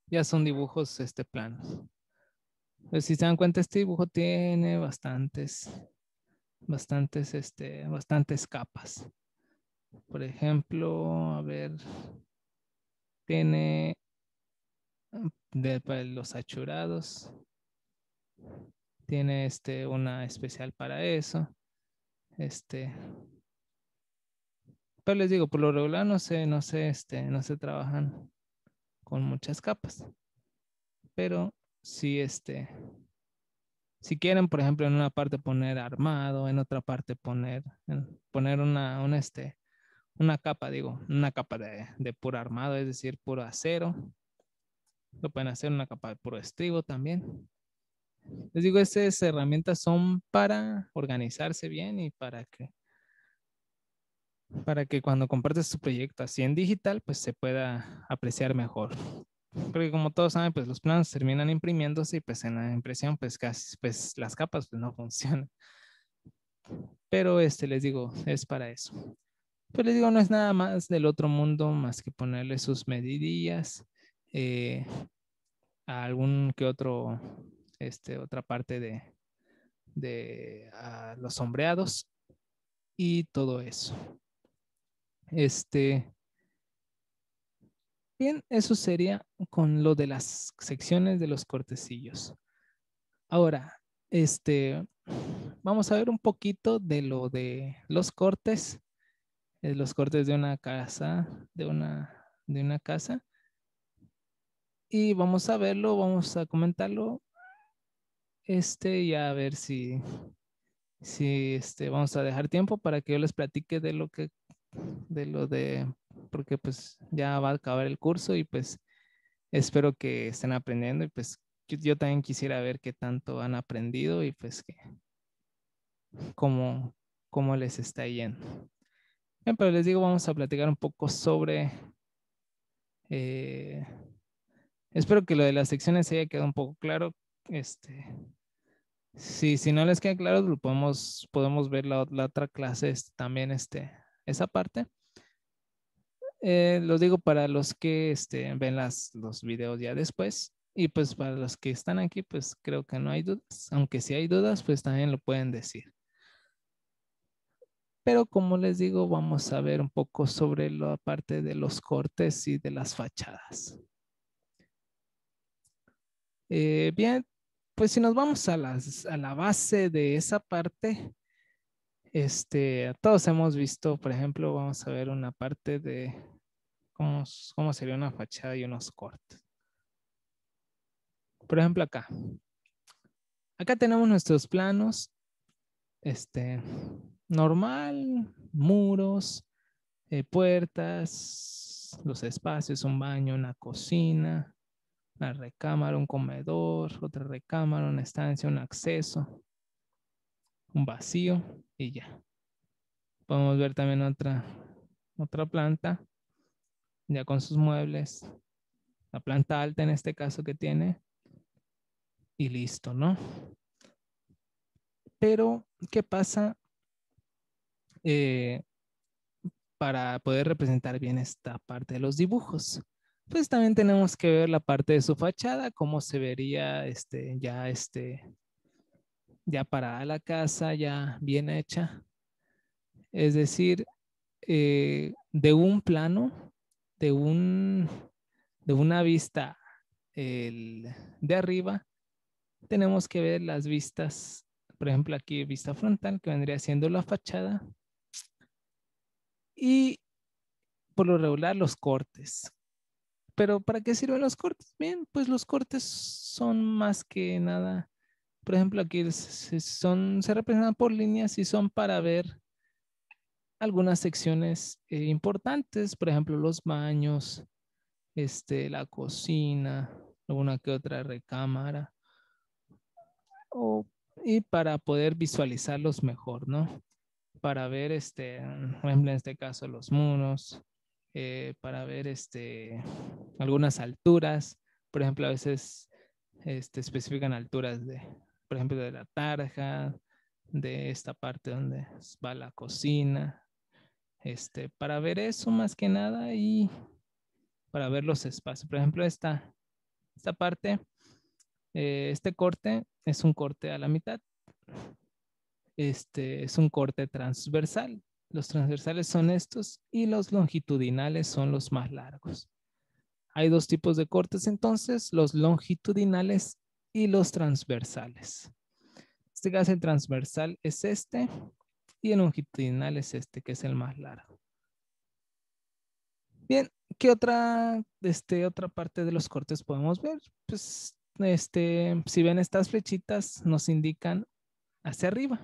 ya son dibujos este, planos. Pero pues, si se dan cuenta, este dibujo tiene bastantes, bastantes, este, bastantes capas. Por ejemplo, a ver, tiene para los achurados, tiene este, una especial para eso. Este, pero les digo, por lo regular no se, no se, este, no se trabajan con muchas capas. Pero si este, si quieren, por ejemplo, en una parte poner armado, en otra parte poner, poner una, este, una capa, digo, una capa de, de puro armado, es decir, puro acero. Lo pueden hacer una capa de puro estribo también. Les digo, estas herramientas son para organizarse bien y para que para que cuando compartes tu proyecto así en digital, pues se pueda apreciar mejor. Porque como todos saben, pues los planos terminan imprimiéndose y pues en la impresión, pues casi, pues las capas pues no <laughs> funcionan. Pero este, les digo, es para eso. Pero pues, les digo, no es nada más del otro mundo más que ponerle sus medidillas eh, a algún que otro, este, otra parte de, de los sombreados y todo eso. Este. Bien, eso sería con lo de las secciones de los cortecillos. Ahora, este, vamos a ver un poquito de lo de los cortes, eh, los cortes de una casa, de una, de una casa. Y vamos a verlo, vamos a comentarlo. Este, y a ver si, si este, vamos a dejar tiempo para que yo les platique de lo que de lo de, porque pues ya va a acabar el curso y pues espero que estén aprendiendo y pues yo, también quisiera ver qué tanto han aprendido y pues que cómo, cómo les está yendo. pero les digo, vamos a platicar un poco sobre... Eh, espero que lo de las secciones haya quedado un poco claro. Este, si, si no les queda claro, podemos, podemos ver la, otra clase este, también este, esa parte. Eh, los digo para los que este, ven las, los videos ya después. Y pues para los que están aquí, pues creo que no hay dudas. Aunque si hay dudas, pues también lo pueden decir. Pero como les digo, vamos a ver un poco sobre la parte de los cortes y de las fachadas. Eh, bien, pues si nos vamos a, las, a la base de esa parte, este, todos hemos visto, por ejemplo, vamos a ver una parte de cómo, sería una fachada y unos cortes. Por ejemplo, acá. Acá tenemos nuestros planos, este, normal, muros, eh, puertas, los espacios, un baño, una cocina, una recámara, un comedor, otra recámara, una estancia, un acceso un vacío y ya. Podemos ver también otra, otra planta, ya con sus muebles, la planta alta en este caso que tiene, y listo, ¿no? Pero, ¿qué pasa eh, para poder representar bien esta parte de los dibujos? Pues también tenemos que ver la parte de su fachada, cómo se vería este, ya este, ya parada la casa, ya bien hecha. Es decir, eh, de un plano, de, un, de una vista de arriba, tenemos que ver las vistas, por ejemplo aquí vista frontal, que vendría siendo la fachada. Y por lo regular los cortes. Pero ¿para qué sirven los cortes? Bien, pues los cortes son más que nada por ejemplo, aquí se, son, se representan por líneas y son para ver algunas secciones eh, importantes, por ejemplo, los baños, este, la cocina, alguna que otra recámara, y para poder visualizarlos mejor, ¿no? Para ver, este, por ejemplo, en este caso, los muros, eh, para ver este, algunas alturas, por ejemplo, a veces este, especifican alturas de por ejemplo, de la tarja, de esta parte donde va la cocina, este, para ver eso más que nada y para ver los espacios. Por ejemplo, esta, esta parte, eh, este corte es un corte a la mitad. Este es un corte transversal. Los transversales son estos y los longitudinales son los más largos. Hay dos tipos de cortes entonces, los longitudinales y los transversales. Este caso el transversal es este y en longitudinal es este, que es el más largo. Bien, ¿qué otra, este, otra parte de los cortes podemos ver? Pues, este, si ven estas flechitas, nos indican hacia arriba.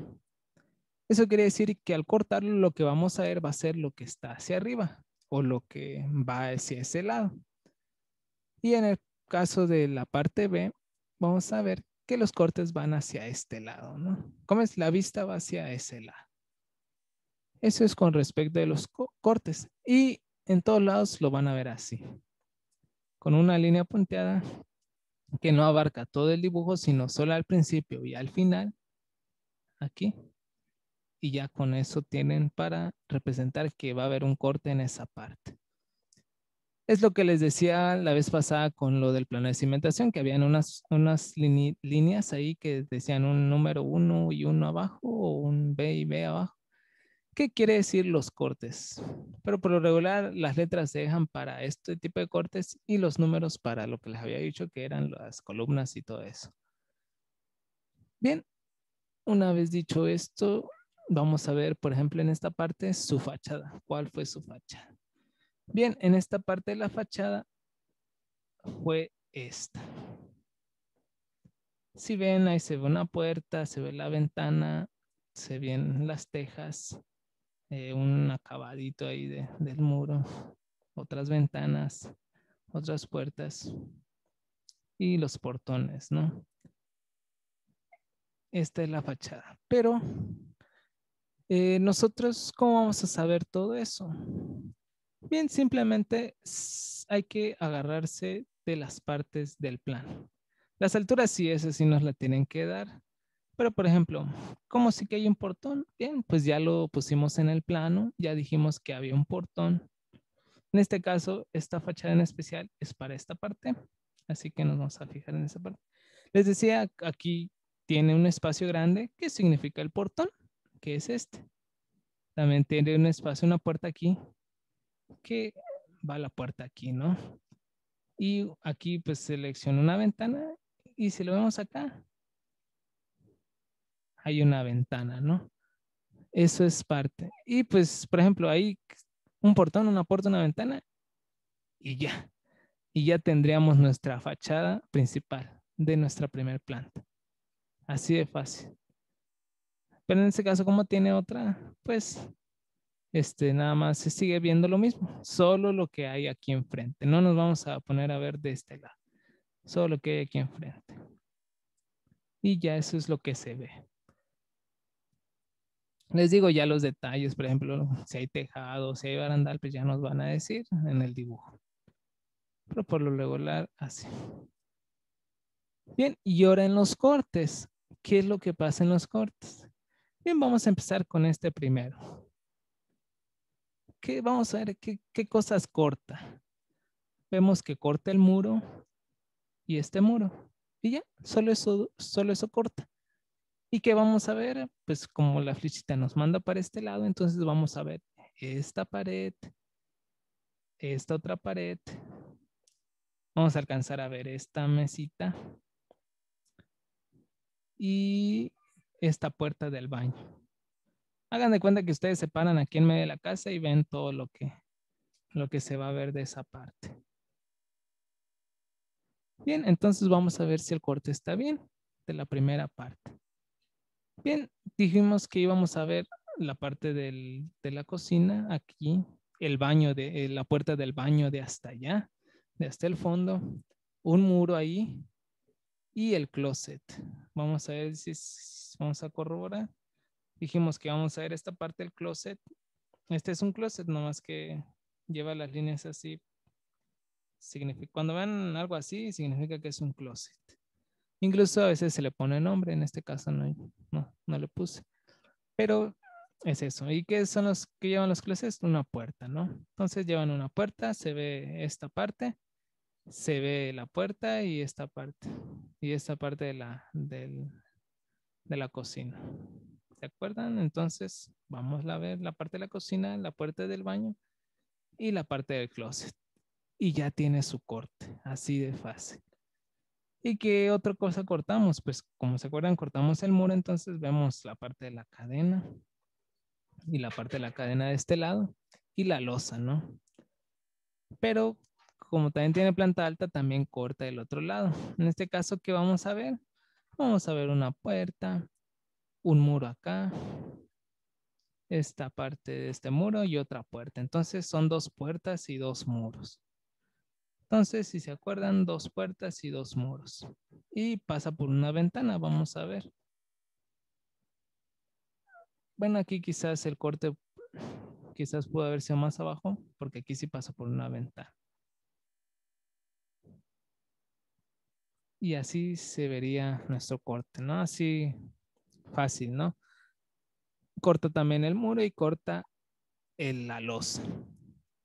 Eso quiere decir que al cortarlo lo que vamos a ver va a ser lo que está hacia arriba o lo que va hacia ese lado. Y en el caso de la parte B, vamos a ver que los cortes van hacia este lado, ¿no? ¿Cómo es? La vista va hacia ese lado. Eso es con respecto de los cortes. Y en todos lados lo van a ver así. Con una línea punteada que no abarca todo el dibujo, sino solo al principio y al final. Aquí. Y ya con eso tienen para representar que va a haber un corte en esa parte. Es lo que les decía la vez pasada con lo del plano de cimentación, que habían unas, unas líneas ahí que decían un número 1 y 1 abajo o un B y B abajo. ¿Qué quiere decir los cortes? Pero por lo regular las letras se dejan para este tipo de cortes y los números para lo que les había dicho que eran las columnas y todo eso. Bien, una vez dicho esto, vamos a ver, por ejemplo, en esta parte su fachada. ¿Cuál fue su fachada? Bien, en esta parte de la fachada fue esta. Si ven, ahí se ve una puerta, se ve la ventana, se ven las tejas, eh, un acabadito ahí del muro, otras ventanas, otras puertas y los portones, ¿no? Esta es la fachada. Pero eh, nosotros, ¿cómo vamos a saber todo eso? Bien, simplemente hay que agarrarse de las partes del plano. Las alturas sí, eso sí nos la tienen que dar. Pero, por ejemplo, como sí que hay un portón? Bien, pues ya lo pusimos en el plano, ya dijimos que había un portón. En este caso, esta fachada en especial es para esta parte, así que nos vamos a fijar en esa parte. Les decía, aquí tiene un espacio grande, que significa el portón, que es este. También tiene un espacio, una puerta aquí, que va a la puerta aquí, ¿no? Y aquí pues selecciono una ventana y si lo vemos acá, hay una ventana, ¿no? Eso es parte. Y pues, por ejemplo, hay un portón, una puerta, una ventana y ya. Y ya tendríamos nuestra fachada principal de nuestra primer planta. Así de fácil. Pero en este caso, como tiene otra, pues este, nada más se sigue viendo lo mismo, solo lo que hay aquí enfrente. No nos vamos a poner a ver de este lado, solo lo que hay aquí enfrente. Y ya eso es lo que se ve. Les digo ya los detalles, por ejemplo, si hay tejado, si hay barandal, pues ya nos van a decir en el dibujo. Pero por lo regular, así. Bien, y ahora en los cortes. ¿Qué es lo que pasa en los cortes? Bien, vamos a empezar con este primero. ¿qué, vamos a ver qué, cosas corta. Vemos que corta el muro y este muro. Y ya, solo eso, solo eso corta. ¿Y qué vamos a ver? Pues como la flechita nos manda para este lado, entonces vamos a ver esta pared, esta otra pared. Vamos a alcanzar a ver esta mesita y esta puerta del baño. Hagan de cuenta que ustedes se paran aquí en medio de la casa y ven todo lo que, lo que se va a ver de esa parte. Bien, entonces vamos a ver si el corte está bien de la primera parte. Bien, dijimos que íbamos a ver la parte de la cocina aquí, el baño, de, eh, la puerta del baño de hasta allá, de hasta el fondo, un muro ahí y el closet. Vamos a ver si vamos a corroborar dijimos que vamos a ver esta parte del closet. Este es un closet nomás que lleva las líneas así. cuando ven algo así, significa que es un closet. Incluso a veces se le pone nombre, en este caso no, no, le puse. Pero es eso. ¿Y qué son los que llevan los closets? Una puerta, ¿no? Entonces llevan una puerta, se ve esta parte, se ve la puerta y esta parte, y esta parte de la, de la cocina. ¿Se acuerdan? Entonces, vamos a ver la parte de la cocina, la puerta del baño y la parte del closet. Y ya tiene su corte, así de fácil. ¿Y qué otra cosa cortamos? Pues como se acuerdan, cortamos el muro, entonces vemos la parte de la cadena y la parte de la cadena de este lado y la losa, ¿no? Pero como también tiene planta alta, también corta el otro lado. En este caso, ¿qué vamos a ver? Vamos a ver una puerta, un muro acá, esta parte de este muro y otra puerta. Entonces son dos puertas y dos muros. Entonces, si se acuerdan, dos puertas y dos muros. Y pasa por una ventana, vamos a ver. Bueno, aquí quizás el corte quizás puede haber sido más abajo, porque aquí sí pasa por una ventana. Y así se vería nuestro corte, ¿no? Así Fácil, ¿no? Corta también el muro y corta el, la losa.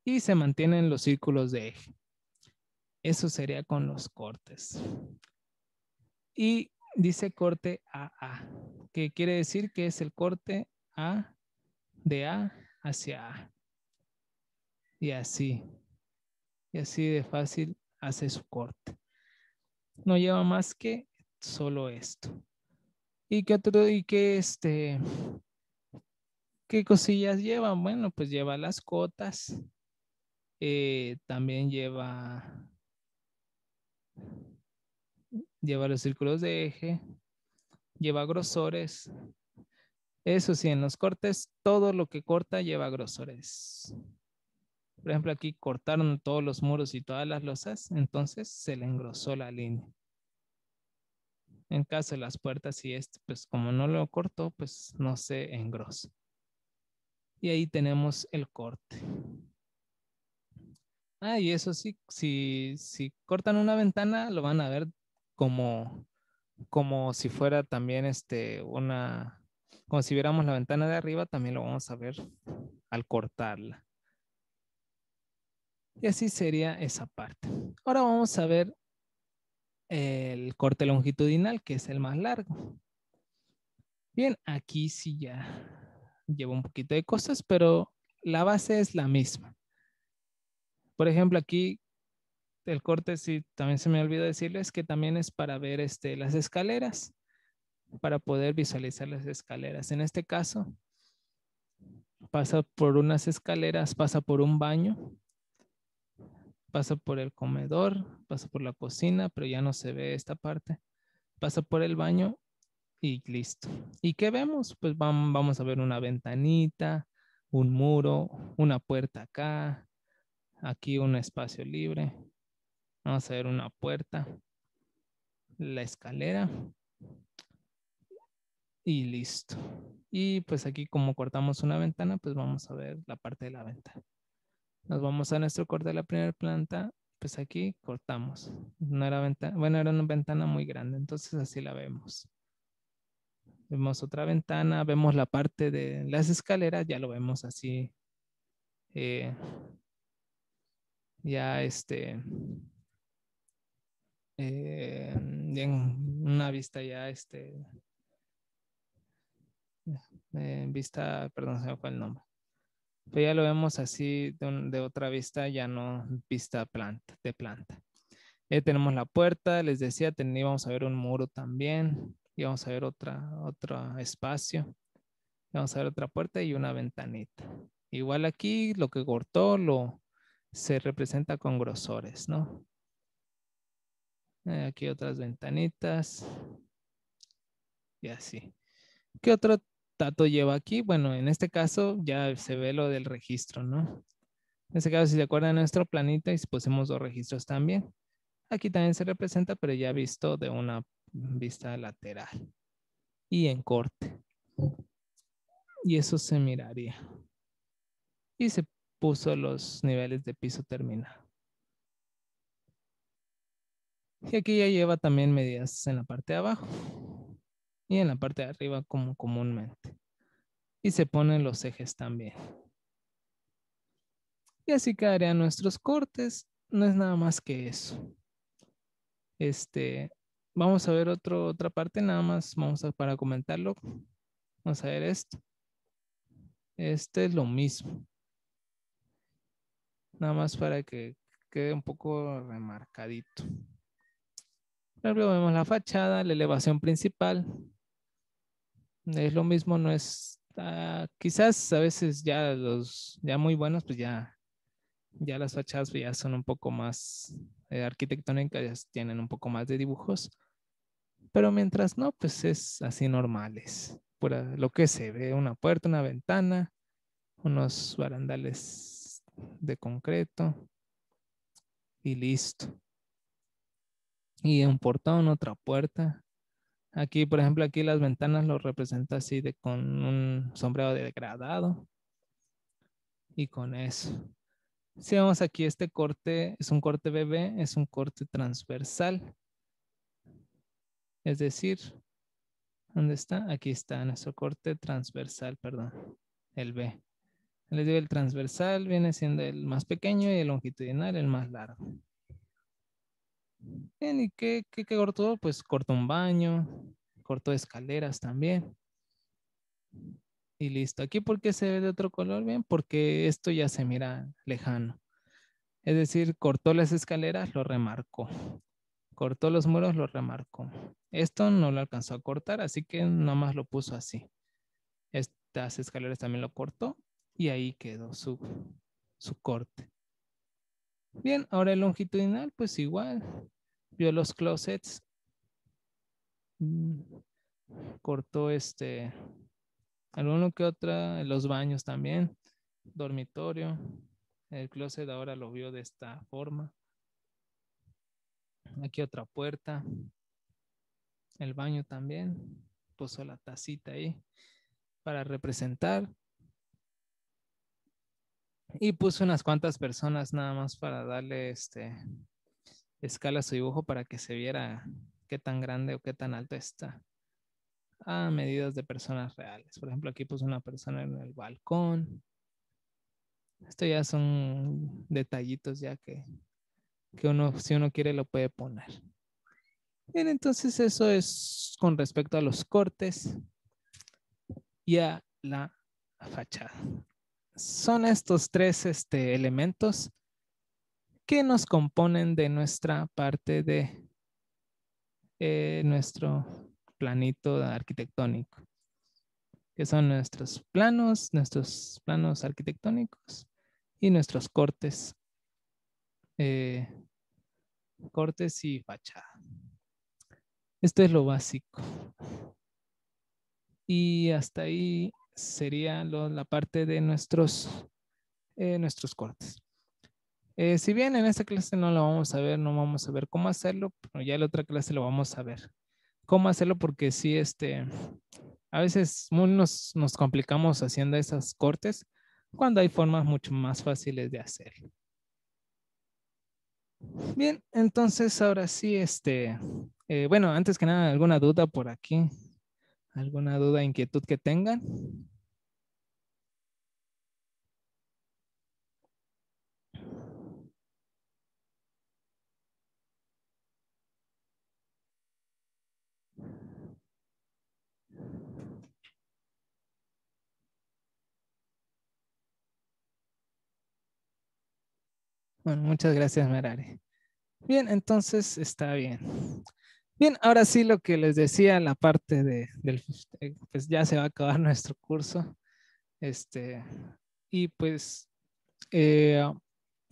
Y se mantienen los círculos de eje. Eso sería con los cortes. Y dice corte AA, que quiere decir que es el corte A de A hacia A. Y así. Y así de fácil hace su corte. No lleva más que solo esto. ¿Y qué otro, y qué este, qué cosillas llevan? Bueno, pues lleva las cotas, eh, también lleva, lleva los círculos de eje, lleva grosores. Eso sí, en los cortes, todo lo que corta lleva grosores. Por ejemplo, aquí cortaron todos los muros y todas las losas, entonces se le engrosó la línea. En caso de las puertas y este, pues como no lo cortó, pues no se engrosa. Y ahí tenemos el corte. Ah, y eso sí, si, si cortan una ventana, lo van a ver como, como si fuera también este, una, como si viéramos la ventana de arriba, también lo vamos a ver al cortarla. Y así sería esa parte. Ahora vamos a ver el corte longitudinal, que es el más largo. Bien, aquí sí ya llevo un poquito de cosas, pero la base es la misma. Por ejemplo, aquí el corte, sí, también se me olvidó decirles que también es para ver este, las escaleras, para poder visualizar las escaleras. En este caso, pasa por unas escaleras, pasa por un baño, pasa por el comedor, pasa por la cocina, pero ya no se ve esta parte, pasa por el baño y listo. ¿Y qué vemos? Pues vamos a ver una ventanita, un muro, una puerta acá, aquí un espacio libre, vamos a ver una puerta, la escalera y listo. Y pues aquí como cortamos una ventana, pues vamos a ver la parte de la ventana. Nos vamos a nuestro corte de la primera planta, pues aquí cortamos. No era ventana, bueno, era una ventana muy grande, entonces así la vemos. Vemos otra ventana, vemos la parte de las escaleras, ya lo vemos así. Eh, ya este, eh, en una vista ya este, eh, vista, perdón, se me cuál el nombre ya lo vemos así de, otra vista, ya no vista planta, de planta. Eh, tenemos la puerta, les decía, íbamos a ver un muro también, y vamos a ver otra, otro espacio, vamos a ver otra puerta y una ventanita. Igual aquí lo que cortó lo, se representa con grosores, ¿no? Eh, aquí otras ventanitas y así. ¿Qué otro dato lleva aquí. Bueno, en este caso ya se ve lo del registro, ¿no? En este caso, si se acuerdan nuestro planeta y si pusimos dos registros también. Aquí también se representa, pero ya visto de una vista lateral y en corte. Y eso se miraría. Y se puso los niveles de piso terminado. Y aquí ya lleva también medidas en la parte de abajo y en la parte de arriba como comúnmente. Y se ponen los ejes también. Y así quedarían nuestros cortes. No es nada más que eso. Este, vamos a ver otro, otra parte nada más. Vamos a para comentarlo. Vamos a ver esto. Este es lo mismo. Nada más para que quede un poco remarcadito. Luego vemos la fachada, la elevación principal, es lo mismo, no es, ah, quizás a veces ya los, ya muy buenos, pues ya, ya las fachadas pues ya son un poco más eh, arquitectónicas, ya tienen un poco más de dibujos, pero mientras no, pues es así normales, por lo que se ve, una puerta, una ventana, unos barandales de concreto y listo. Y un portón, otra puerta, Aquí, por ejemplo, aquí las ventanas lo representa así de con un sombrero degradado. Y con eso. Si vemos aquí, este corte es un corte BB, es un corte transversal. Es decir, ¿dónde está? Aquí está nuestro corte transversal, perdón, el B. Les digo, el transversal viene siendo el más pequeño y el longitudinal el más largo. Bien, ¿y qué, qué, cortó? Pues cortó un baño, cortó escaleras también. Y listo. Aquí, ¿por qué se ve de otro color? Bien, porque esto ya se mira lejano. Es decir, cortó las escaleras, lo remarcó. Cortó los muros, lo remarcó. Esto no lo alcanzó a cortar, así que nada más lo puso así. Estas escaleras también lo cortó y ahí quedó su, su corte. Bien, ahora el longitudinal, pues igual vio los closets, mm, cortó este, alguno que otra, los baños también, dormitorio, el closet ahora lo vio de esta forma. Aquí otra puerta, el baño también, puso la tacita ahí para representar. Y puso unas cuantas personas nada más para darle este escala su dibujo para que se viera qué tan grande o qué tan alto está. A medidas de personas reales. Por ejemplo, aquí puso una persona en el balcón. Esto ya son detallitos ya que, uno, si uno quiere, lo puede poner. Bien, entonces eso es con respecto a los cortes y a la fachada. Son estos tres este, elementos que nos componen de nuestra parte de eh, nuestro planito arquitectónico, que son nuestros planos, nuestros planos arquitectónicos y nuestros cortes, eh, cortes y fachada. Esto es lo básico. Y hasta ahí sería la parte de nuestros, eh, nuestros cortes. Eh, si bien en esta clase no lo vamos a ver, no vamos a ver cómo hacerlo, pero ya en la otra clase lo vamos a ver. Cómo hacerlo porque sí, este, a veces nos, complicamos haciendo esas cortes cuando hay formas mucho más fáciles de hacerlo. Bien, entonces ahora sí, este, eh, bueno, antes que nada, ¿alguna duda por aquí? ¿Alguna duda, inquietud que tengan? Bueno, muchas gracias, Merari. Bien, entonces está bien. Bien, ahora sí lo que les decía, la parte de, del, eh, pues ya se va a acabar nuestro curso. Este, y pues eh,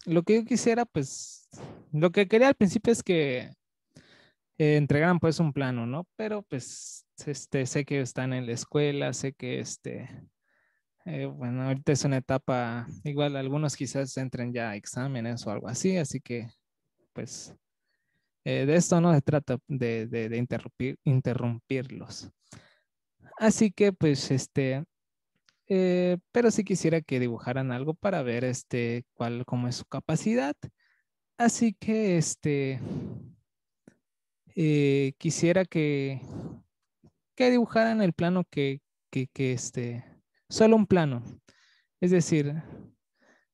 lo que yo quisiera, pues, lo que quería al principio es que eh, entregaran pues un plano, ¿no? Pero pues, este, sé que están en la escuela, sé que este, eh, bueno, ahorita es una etapa, igual algunos quizás entren ya a exámenes o algo así, así que pues eh, de esto no se trata de, interrumpir, interrumpirlos. Así que pues este, eh, pero sí quisiera que dibujaran algo para ver este, cuál, cómo es su capacidad. Así que este, quisiera que, que dibujaran el plano que, que, que este, solo un plano. Es decir,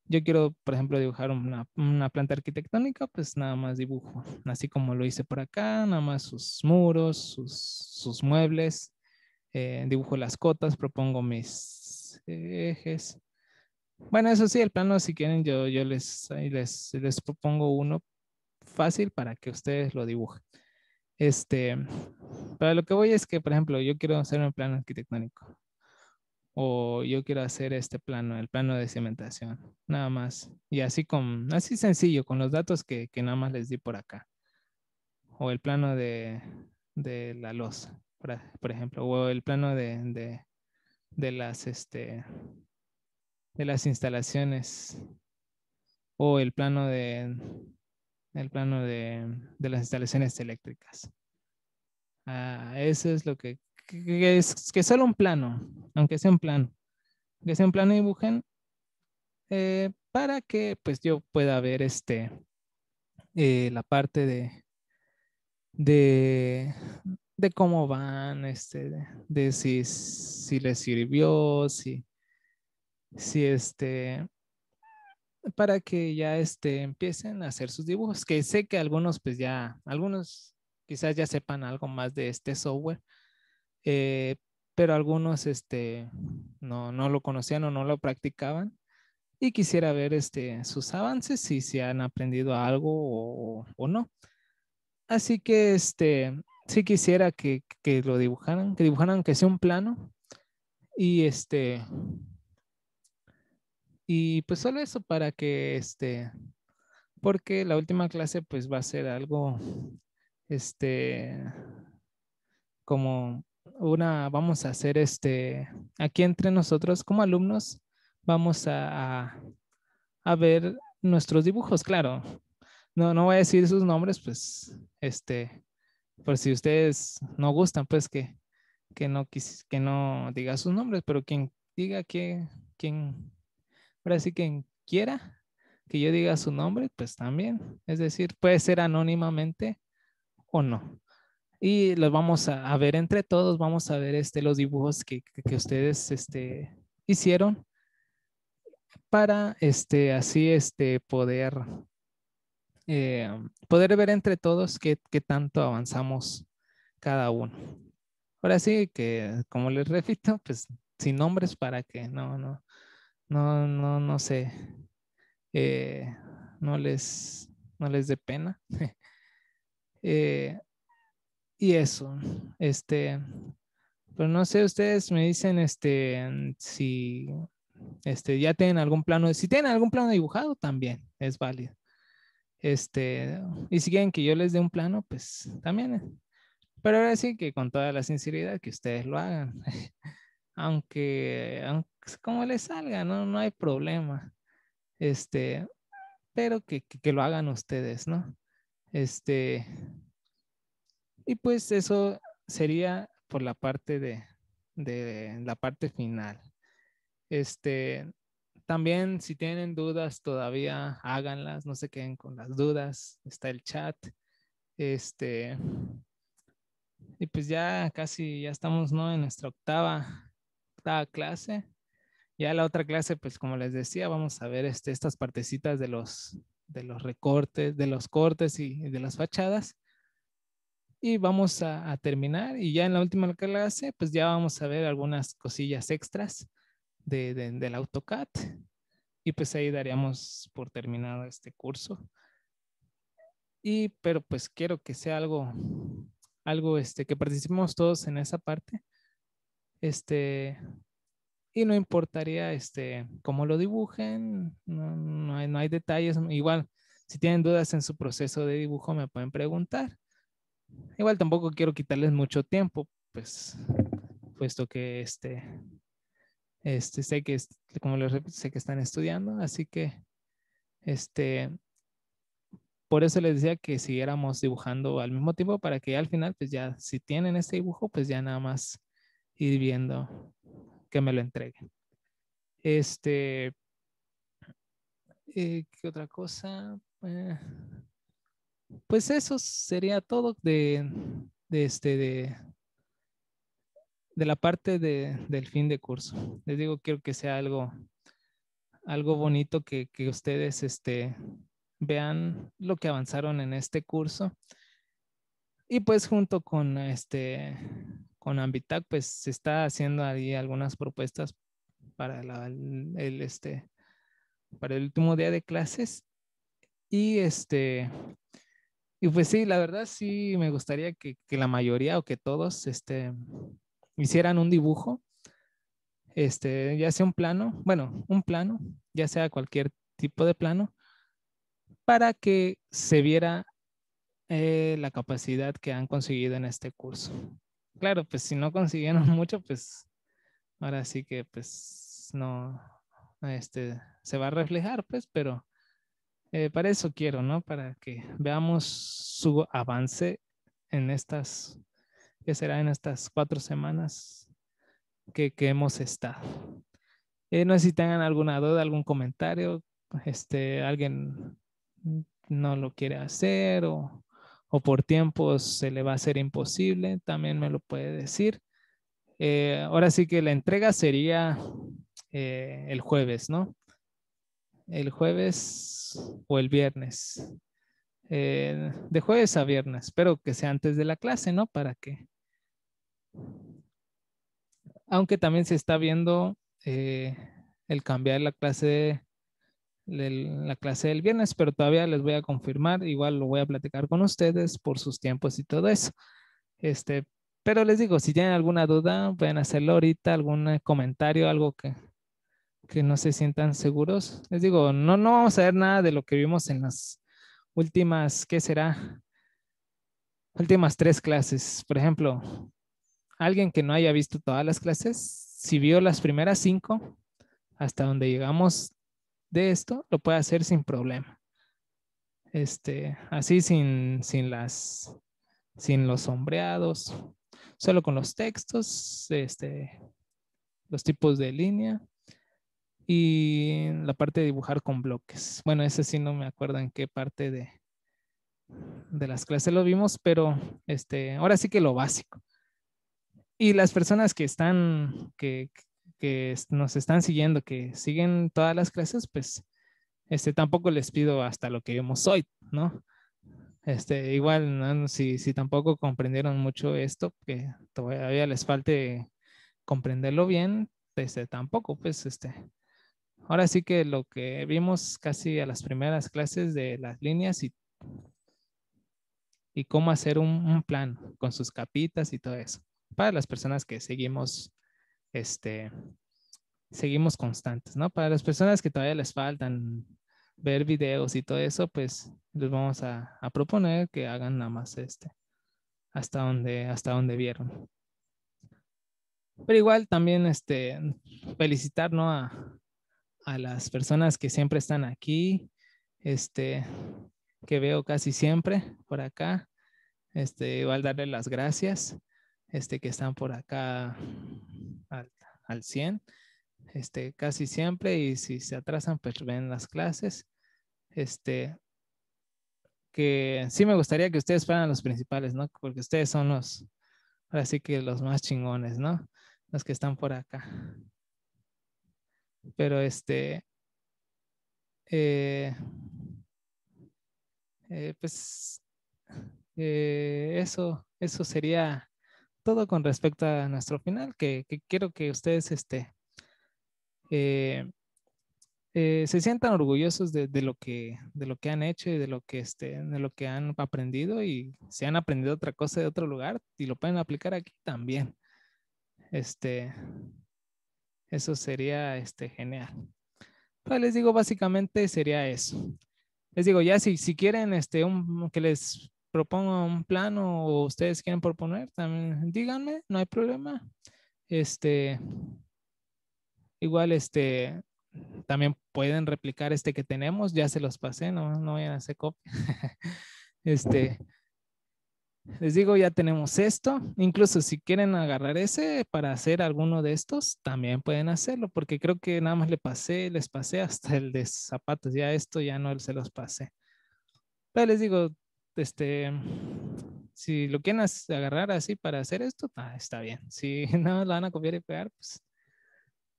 yo quiero, por ejemplo, dibujar una, planta arquitectónica, pues nada más dibujo, así como lo hice por acá, nada más sus muros, sus, muebles, eh, dibujo las cotas, propongo mis ejes. Bueno, eso sí, el plano, si quieren, yo, yo les, les, les propongo uno fácil para que ustedes lo dibujen. Este, para lo que voy es que, por ejemplo, yo quiero hacer un plano arquitectónico o yo quiero hacer este plano, el plano de cimentación, nada más. Y así, con, así sencillo, con los datos que, nada más les di por acá. O el plano de, la losa, por, ejemplo, o el plano de, las, este, de las instalaciones, o el plano de, el plano de, las instalaciones eléctricas. Ah, eso es lo que que, es, que solo un plano, aunque sea un plano, que sea un plano dibujen eh, para que pues yo pueda ver este eh, la parte de, de de cómo van, este, de, de si, si les sirvió, si, si este, para que ya este, empiecen a hacer sus dibujos, que sé que algunos pues ya, algunos quizás ya sepan algo más de este software, eh, pero algunos este, no, no lo conocían o no lo practicaban. Y quisiera ver este, sus avances, si se si han aprendido algo o, no. Así que este, sí quisiera que, que lo dibujaran, que dibujaran que sea un plano. Y este, y pues solo eso para que este, porque la última clase pues va a ser algo, este, como una, vamos a hacer este, aquí entre nosotros como alumnos, vamos a, a, ver nuestros dibujos, claro. No, no voy a decir sus nombres, pues, este, por si ustedes no gustan, pues que, que, no, que no diga sus nombres, pero quien diga que, quien, ahora sí, quien quiera que yo diga su nombre, pues también. Es decir, puede ser anónimamente o no y los vamos a, ver entre todos, vamos a ver este, los dibujos que, ustedes este, hicieron para este, así este, poder, eh, poder ver entre todos qué, tanto avanzamos cada uno. Ahora sí que, como les repito, pues sin nombres para que no, no, no, no, no sé, eh, no les, les dé pena. <laughs> Eh, y eso, este, pero no sé, ustedes me dicen, este, mm, si, este, ya tienen algún plano, si tienen algún plano dibujado también es válido. Este, y si quieren que yo les dé un plano, pues también. Eh. Pero ahora sí que con toda la sinceridad que ustedes lo hagan. <laughs> aunque, aunque como les salga, no, no hay problema. Este, pero que, que lo hagan ustedes, ¿no? Este, y pues eso sería por la parte de, la parte final. Este, también si tienen dudas todavía, háganlas, no se queden con las dudas, está el chat. Este, y pues ya casi, ya estamos ¿no? en nuestra octava, clase. Ya la otra clase, pues como les decía, vamos a ver este, estas partecitas de los, de los recortes, de los cortes y, y de las fachadas. Y vamos a, terminar y ya en la última clase, pues ya vamos a ver algunas cosillas extras del AutoCAD. Y pues ahí daríamos por terminado este curso. Y, pero pues quiero que sea algo, algo este, que participemos todos en esa parte. Este, y no importaría este, cómo lo dibujen, no, hay, no hay detalles. Igual, si tienen dudas en su proceso de dibujo, me pueden preguntar. Igual tampoco quiero quitarles mucho tiempo, pues, puesto que este, este, sé que, este, como les repito, sé que están estudiando, así que, este, por eso les decía que siguiéramos dibujando al mismo tiempo para que al final, pues ya, si tienen este dibujo, pues ya nada más ir viendo que me lo entreguen. Este, eh, ¿qué otra cosa? Eh, pues eso sería todo de, de este, de, de la parte de, del fin de curso. Les digo, quiero que sea algo, algo bonito que, que ustedes este, vean lo que avanzaron en este curso. Y pues junto con este con Ambitac, pues se está haciendo ahí algunas propuestas para el este para el último día de clases. Y este y pues sí, la verdad sí me gustaría que, la mayoría o que todos este, hicieran un dibujo, este, ya sea un plano, bueno, un plano, ya sea cualquier tipo de plano, para que se viera eh, la capacidad que han conseguido en este curso. Claro, pues si no consiguieron <laughs> mucho, pues ahora sí que pues no, este, se va a reflejar, pues, pero eh, para eso quiero, ¿no? Para que veamos su avance en estas, que será en estas cuatro semanas que, hemos estado. Eh, no sé si tengan alguna duda, algún comentario, este, alguien no lo quiere hacer o, por tiempos se le va a hacer imposible, también me lo puede decir. Eh, ahora sí que la entrega sería el jueves, ¿no? el jueves o el viernes. Eh, de jueves a viernes, espero que sea antes de la clase, ¿no? Para que... Aunque también se está viendo eh, el cambiar la clase, la clase del viernes, pero todavía les voy a confirmar, igual lo voy a platicar con ustedes por sus tiempos y todo eso. Este, pero les digo, si tienen alguna duda, pueden hacerlo ahorita, algún eh, comentario, algo que, que no se sientan seguros. Les digo, no, no vamos a ver nada de lo que vimos en las últimas, ¿qué será? Últimas tres clases. Por ejemplo, alguien que no haya visto todas las clases, si vio las primeras cinco, hasta donde llegamos de esto, lo puede hacer sin problema. Este, así sin, sin las, sin los sombreados, solo con los textos, este, los tipos de línea y la parte de dibujar con bloques. Bueno, ese sí no me acuerdo en qué parte de, de las clases lo vimos, pero este, ahora sí que lo básico. Y las personas que están, que, que nos están siguiendo, que siguen todas las clases, pues este, tampoco les pido hasta lo que vimos hoy, ¿no? Este, igual, ¿no? Si, si tampoco comprendieron mucho esto, que todavía les falte comprenderlo bien, este, tampoco, pues, este, ahora sí que lo que vimos casi a las primeras clases de las líneas y, y cómo hacer un, plan con sus capitas y todo eso. Para las personas que seguimos, este, seguimos constantes, ¿no? Para las personas que todavía les faltan ver videos y todo eso, pues les vamos a, proponer que hagan nada más este, hasta donde, hasta donde vieron. Pero igual también este, felicitar ¿no? a, a las personas que siempre están aquí, este, que veo casi siempre por acá. Este, igual darle las gracias, este, que están por acá al, 100, este, casi siempre. Y si se atrasan, pues ven las clases. Este, que sí me gustaría que ustedes fueran los principales, ¿no? Porque ustedes son los, ahora que los más chingones, ¿no? Los que están por acá pero este, eh, eh, pues eh, eso, eso sería todo con respecto a nuestro final, que, quiero que ustedes este, se sientan orgullosos de, lo que, de lo que han hecho y de lo que, este, de lo que han aprendido y si han aprendido otra cosa de otro lugar y lo pueden aplicar aquí también. Este, eso sería este, genial. les digo, básicamente sería eso. Les digo, ya si, si quieren este, un, que les proponga un plano o ustedes quieren proponer, también díganme, no hay problema. Este, igual, este, también pueden replicar este que tenemos, ya se los pasé, no, no vayan a hacer copia. <laughs> este, les digo, ya tenemos esto. Incluso si quieren agarrar ese para hacer alguno de estos, también pueden hacerlo, porque creo que nada más le pasé, les pasé hasta el de zapatos. Ya esto ya no se los pasé. Pero les digo, este, si lo quieren agarrar así para hacer esto, ah, está bien. <laughs> Si no lo van a copiar y pegar, pues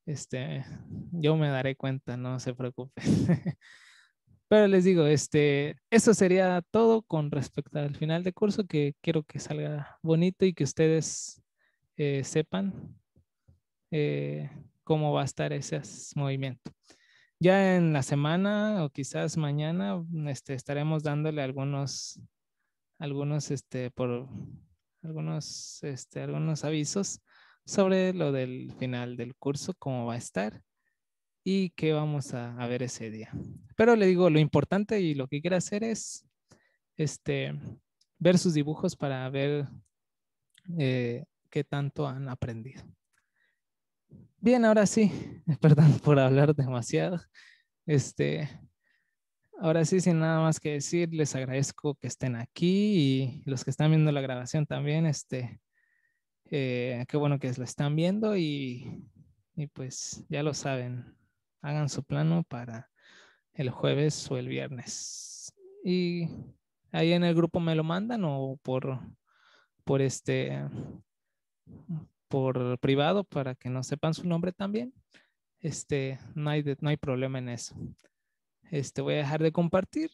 este, yo me daré cuenta, no se preocupen. <laughs> Pero les digo, este, eso sería todo con respecto al final de curso, que quiero que salga bonito y que ustedes eh, sepan eh, cómo va a estar ese movimiento. Ya en la semana o quizás mañana mm, este, estaremos dándole algunos, algunos, este, por, algunos, este, algunos avisos sobre lo del final del curso, cómo va a estar y qué vamos a, ver ese día. Pero le digo, lo importante y lo que quiero hacer es este, ver sus dibujos para ver eh, qué tanto han aprendido. Bien, ahora sí, <laughs> perdón por hablar demasiado. Este, ahora sí, sin nada más que decir, les agradezco que estén aquí y los que están viendo la grabación también, este, eh, qué bueno que lo están viendo y, y pues ya lo saben, hagan su plano para el jueves o el viernes. Y ahí en el grupo me lo mandan o por, por este, por privado para que no sepan su nombre también. Este, no hay, no hay problema en eso. Este, voy a dejar de compartir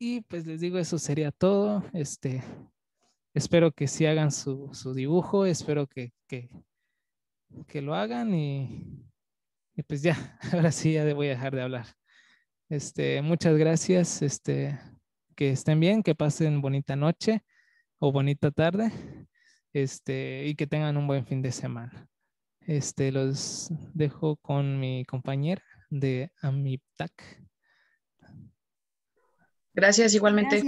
y pues les digo, eso sería todo. Este, espero que si hagan su, su dibujo, espero que, que, que lo hagan y y pues ya, <laughs> ahora sí ya voy a dejar de hablar. Este, muchas gracias, este, que estén bien, que pasen bonita noche o bonita tarde, este, y que tengan un buen fin de semana. Este, los dejo con mi compañera de Amiptac. Gracias igualmente.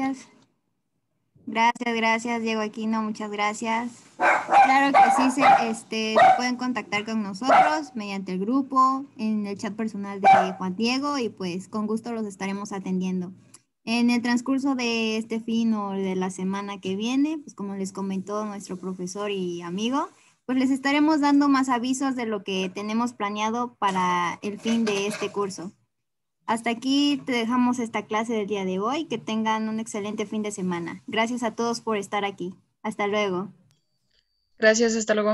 Gracias, gracias, Diego Aquino, muchas gracias. Claro que sí, se, este, pueden contactar con nosotros mediante el grupo, en el chat personal de Juan Diego y pues con gusto los estaremos atendiendo. En el transcurso de este fin o de la semana que viene, pues como les comentó nuestro profesor y amigo, pues les estaremos dando más avisos de lo que tenemos planeado para el fin de este curso. Hasta aquí te dejamos esta clase del día de hoy. Que tengan un excelente fin de semana. Gracias a todos por estar aquí. Hasta luego. Gracias, hasta luego.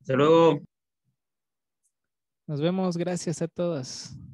Hasta luego. Nos vemos. Gracias a todos.